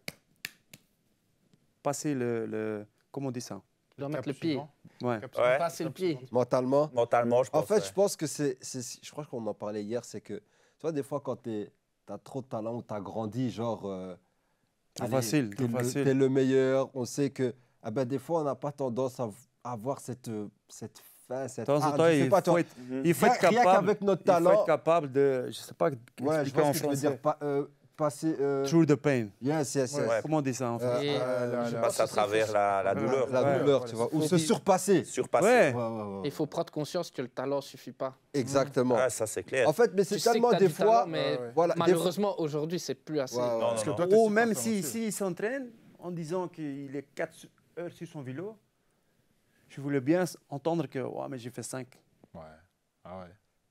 passer le, le comment on dit ça il mettre le pied. Ouais. Passer le pied. Mentalement. Mentalement, je pense. En fait, je pense que c'est, je crois qu'on en parlait hier, c'est que, tu vois, des fois, quand tu as trop de talent ou tu as grandi, genre. facile euh, facile, t'es, le, le, meilleur. On sait que, ah ben, des fois, on n'a pas tendance à avoir cette, euh, cette de temps en temps, il faut, être, il faut être capable. de. Je sais pas. comment je en Dire, euh, passer. Euh, Through the pain. Comment on dit ça en français euh, euh Je passe à travers la, douleur. La, douleur, tu vois. Ou se surpasser. Surpasser. Il faut prendre conscience que le talent suffit pas. Exactement. Ah, ça, c'est clair. En fait, mais c'est tellement des fois. voilà, malheureusement, aujourd'hui, c'est plus assez. Ou même s'il s'entraîne en disant qu'il est 4 heures sur son vélo je voulais bien entendre que ouais, mais j'ai fait 5. Ah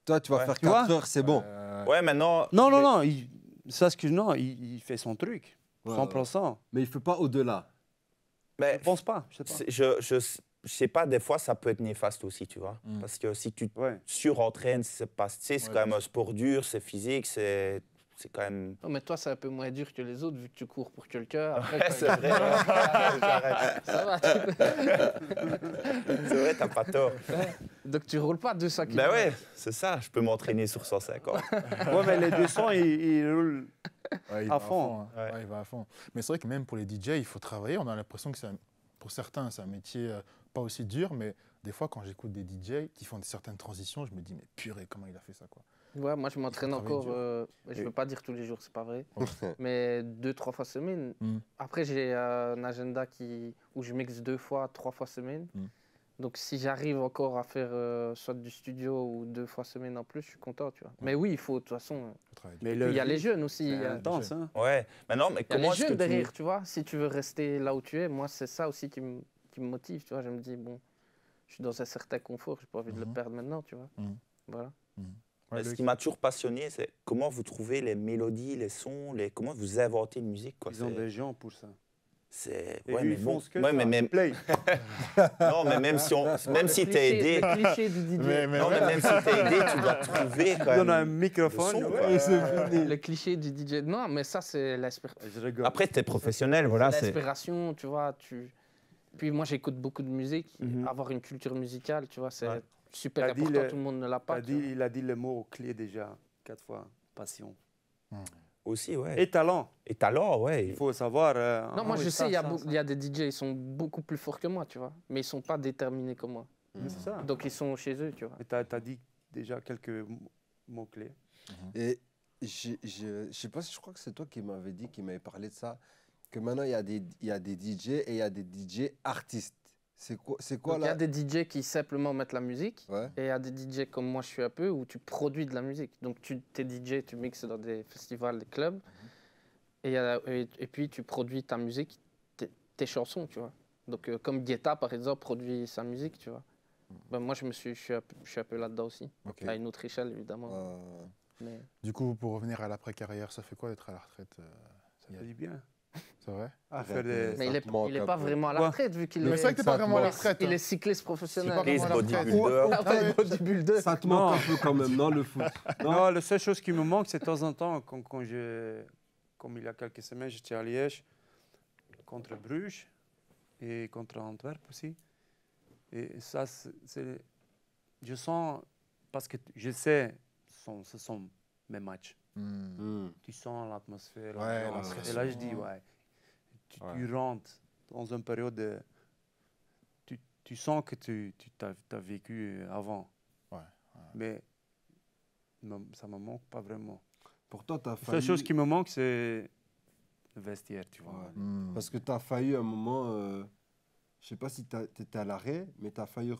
Toi, tu vas faire 4 heures, c'est bon. Euh, ouais, maintenant. Non, non, non. Il... Ça, non, il, fait son truc. 100%. Mais il ne fait pas au-delà. Mais je ne pense pas. Je sais pas. sais pas, des fois, ça peut être néfaste aussi, tu vois. Mm. Parce que si tu surentraînes, c'est c'est quand même un sport dur, c'est physique, c'est c'est quand même. Non, mais toi, c'est un peu moins dur que les autres, vu que tu cours pour quelqu'un. c'est vrai. ça va. c'est vrai, t'as pas tort. Donc, tu roules pas 200 km. Ben ouais, c'est ça. Je peux m'entraîner sur 150. ouais, mais les 200, ils, roulent. il à fond. À fond hein. il va à fond. Mais c'est vrai que même pour les DJ, il faut travailler. On a l'impression que c'est pour certains, c'est un métier euh, pas aussi dur, mais des fois, quand j'écoute des DJ qui font des certaines transitions, je me dis, mais purée, comment il a fait ça, quoi moi je m'entraîne encore, euh, je ne veux pas dire tous les jours, c'est pas vrai, mais deux, trois fois semaine. Mm. Après, j'ai un agenda qui, où je mixe deux fois, trois fois semaine. Mm. Donc si j'arrive encore à faire euh, soit du studio ou deux fois semaine en plus, je suis content, tu vois. Mais oui, il faut de toute façon. Mais il y a les jeunes aussi. Il y a le hein. Ouais. Mais non, mais comment les jeunes derrière, tu... vois. Si tu veux rester là où tu es, moi c'est ça aussi qui me motive, tu vois. Je me dis bon, je suis dans un certain confort, j'ai pas envie de le mhm. perdre maintenant, tu vois. Mhm. Voilà. Mhm ce qui m'a toujours passionné, c'est comment vous trouvez les mélodies, les sons, les... comment vous inventez une musique. Quoi. Ils ont des gens pour ça. C'est. Ouais, mais bon. mais même. Play. non, mais même si on, même si t'es aidé. cliché du non, mais même si t'es aidé, tu dois trouver On a un microphone. Le, le cliché du DJ. Non, mais ça c'est l'inspiration. Ah, Après, t'es professionnel, voilà. C'est l'inspiration, tu vois. Tu. Puis moi, j'écoute beaucoup de musique. Mhm. Avoir une culture musicale, tu vois, c'est super important, tout le monde ne l'a pas. Dit, il a dit le mot clé déjà, quatre fois, passion. Hmm. Aussi, ouais. Et talent. Et talent, ouais. Il faut savoir. Euh, non, moi ah je sais, il y, a des DJ, ils sont beaucoup plus forts que moi, tu vois. Mais ils sont pas déterminés comme moi. C'est Ça. Donc ils sont chez eux, tu vois. Et tu as, dit déjà quelques mots-clés. Mhm. Et je ne sais pas si je crois que c'est toi qui m'avais dit, qui m'avait parlé de ça, que maintenant il y, a des, y a des DJ et il y a des DJ artistes. C'est Il y a des DJ qui simplement mettent la musique, et il y a des DJ comme moi, je suis un peu, où tu produis de la musique. Donc tu es DJ, tu mixes dans des festivals, des clubs, mhm. et, et, puis tu produis ta musique, tes, chansons, tu vois. Donc euh, comme Guetta, par exemple, produit sa musique, tu vois. Mhm. Ben, moi, je me suis, je suis un peu, là-dedans aussi, à une autre échelle, évidemment. Euh, du coup, pour revenir à l'après-carrière, ça fait quoi d'être à la retraite euh, Ça fait du bien. C'est vrai? Ah, Mais il n'est pas vraiment à la retraite, vu qu'il est. Mais c'est Il est cycliste professionnel. Il ah, Ça te manque un peu quand même, non, le foot? Non, la seule chose qui me manque, c'est de temps en temps, quand, quand comme il y a quelques semaines, j'étais à Liège contre Bruges et contre Antwerp aussi. Et ça, c'est. Je sens, parce que je sais, ce sont mes matchs. Hmm. Hmm. Tu sens l'atmosphère. et là, je dis, ouais tu, rentres dans une période de. Tu, tu sens que tu, tu as, as, vécu euh, avant. Mais ça me manque pas vraiment. Pour toi, as La seule chose qui me manque, c'est le vestiaire, tu vois. Hmm. Parce que tu as failli un moment. je euh, Je sais pas si tu étais à l'arrêt, mais tu as failli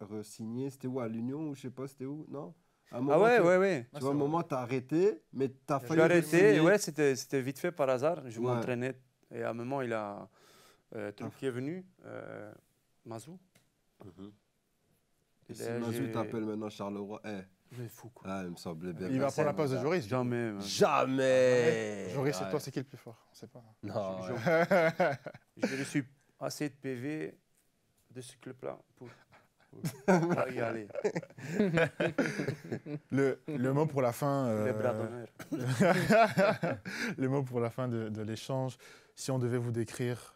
re-signer. c'était où À l'Union ou je sais pas, c'était où Non ah ouais, ouais, ouais. Tu vois, un moment, tu as arrêté, mais tu as failli. J'ai arrêté, ouais, c'était vite fait par hasard. Je m'entraînais et à un moment, il a. Euh, truc qui ah. est venu, euh, Mazou. Mhm. Et si Mazou t'appelle maintenant Charleroi, eh. Mais fou quoi. Ah, il me semblait bien. Il va prendre la place de Joris. Jamais. Jamais. Joris, c'est toi, c'est qui le plus fort On sait pas. Non. Je, ouais. suis assez de PV de ce club-là pour y le, le, mot pour la fin. le euh, bras d'honneur. le mot pour la fin de l'échange. Si on devait vous décrire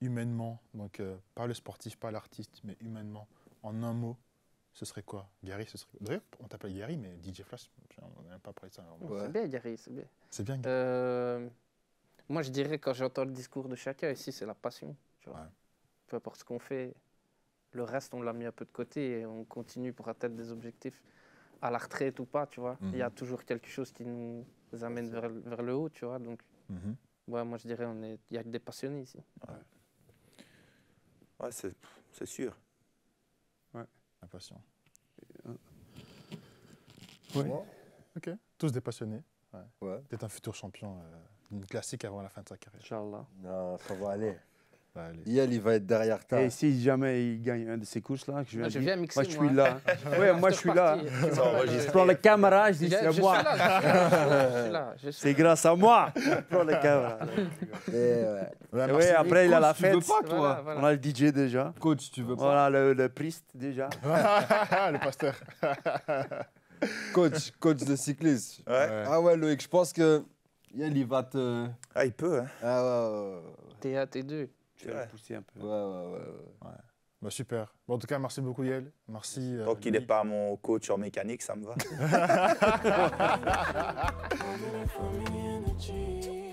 humainement, donc euh, pas le sportif, pas l'artiste, mais humainement, en un mot, ce serait quoi Gary, ce serait on t'appelle Gary, mais DJ Flash, on n'a même pas parlé ça. C'est bien Gary, c'est bien. C'est bien euh, moi, je dirais, quand j'entends le discours de chacun, ici, c'est la passion. Tu vois. Peu importe ce qu'on fait, le reste, on l'a mis un peu de côté et on continue pour atteindre des objectifs, à la retraite ou pas, tu vois. Il y a mhm. toujours quelque chose qui nous amène vers, le haut, tu vois. Donc, mhm. Ouais, moi je dirais, on est... n'y a que des passionnés ici. Ouais, ouais c'est sûr. Ouais. Impatient. Euh, ouais. Ok. Tous des passionnés. Ouais. ouais. un futur champion euh, d'une classique avant la fin de sa carrière. Inch'Allah. Non, ça va aller. Yel, il va être derrière toi. Et si jamais il gagne un de ces couches là je viens, non, je viens mixer, moi, je suis là. ouais, moi, je suis là. Je prends la caméra, je dis c'est moi. C'est grâce à moi. Je prends la caméra. ouais eh après, il a la fête. On a le DJ déjà. Coach, tu veux pas. On a le priest déjà. Le pasteur. Coach, coach de cycliste Ah ouais, Loïc, je pense que Yel, il va te. Ah, il peut, hein. Ah ouais. T'es à tes deux un peu. Ouais, ouais, ouais. Bah, super. Bon, en tout cas, merci beaucoup, Yael. Merci. Euh, Tant qu'il n'est pas mon coach en mécanique, ça me va.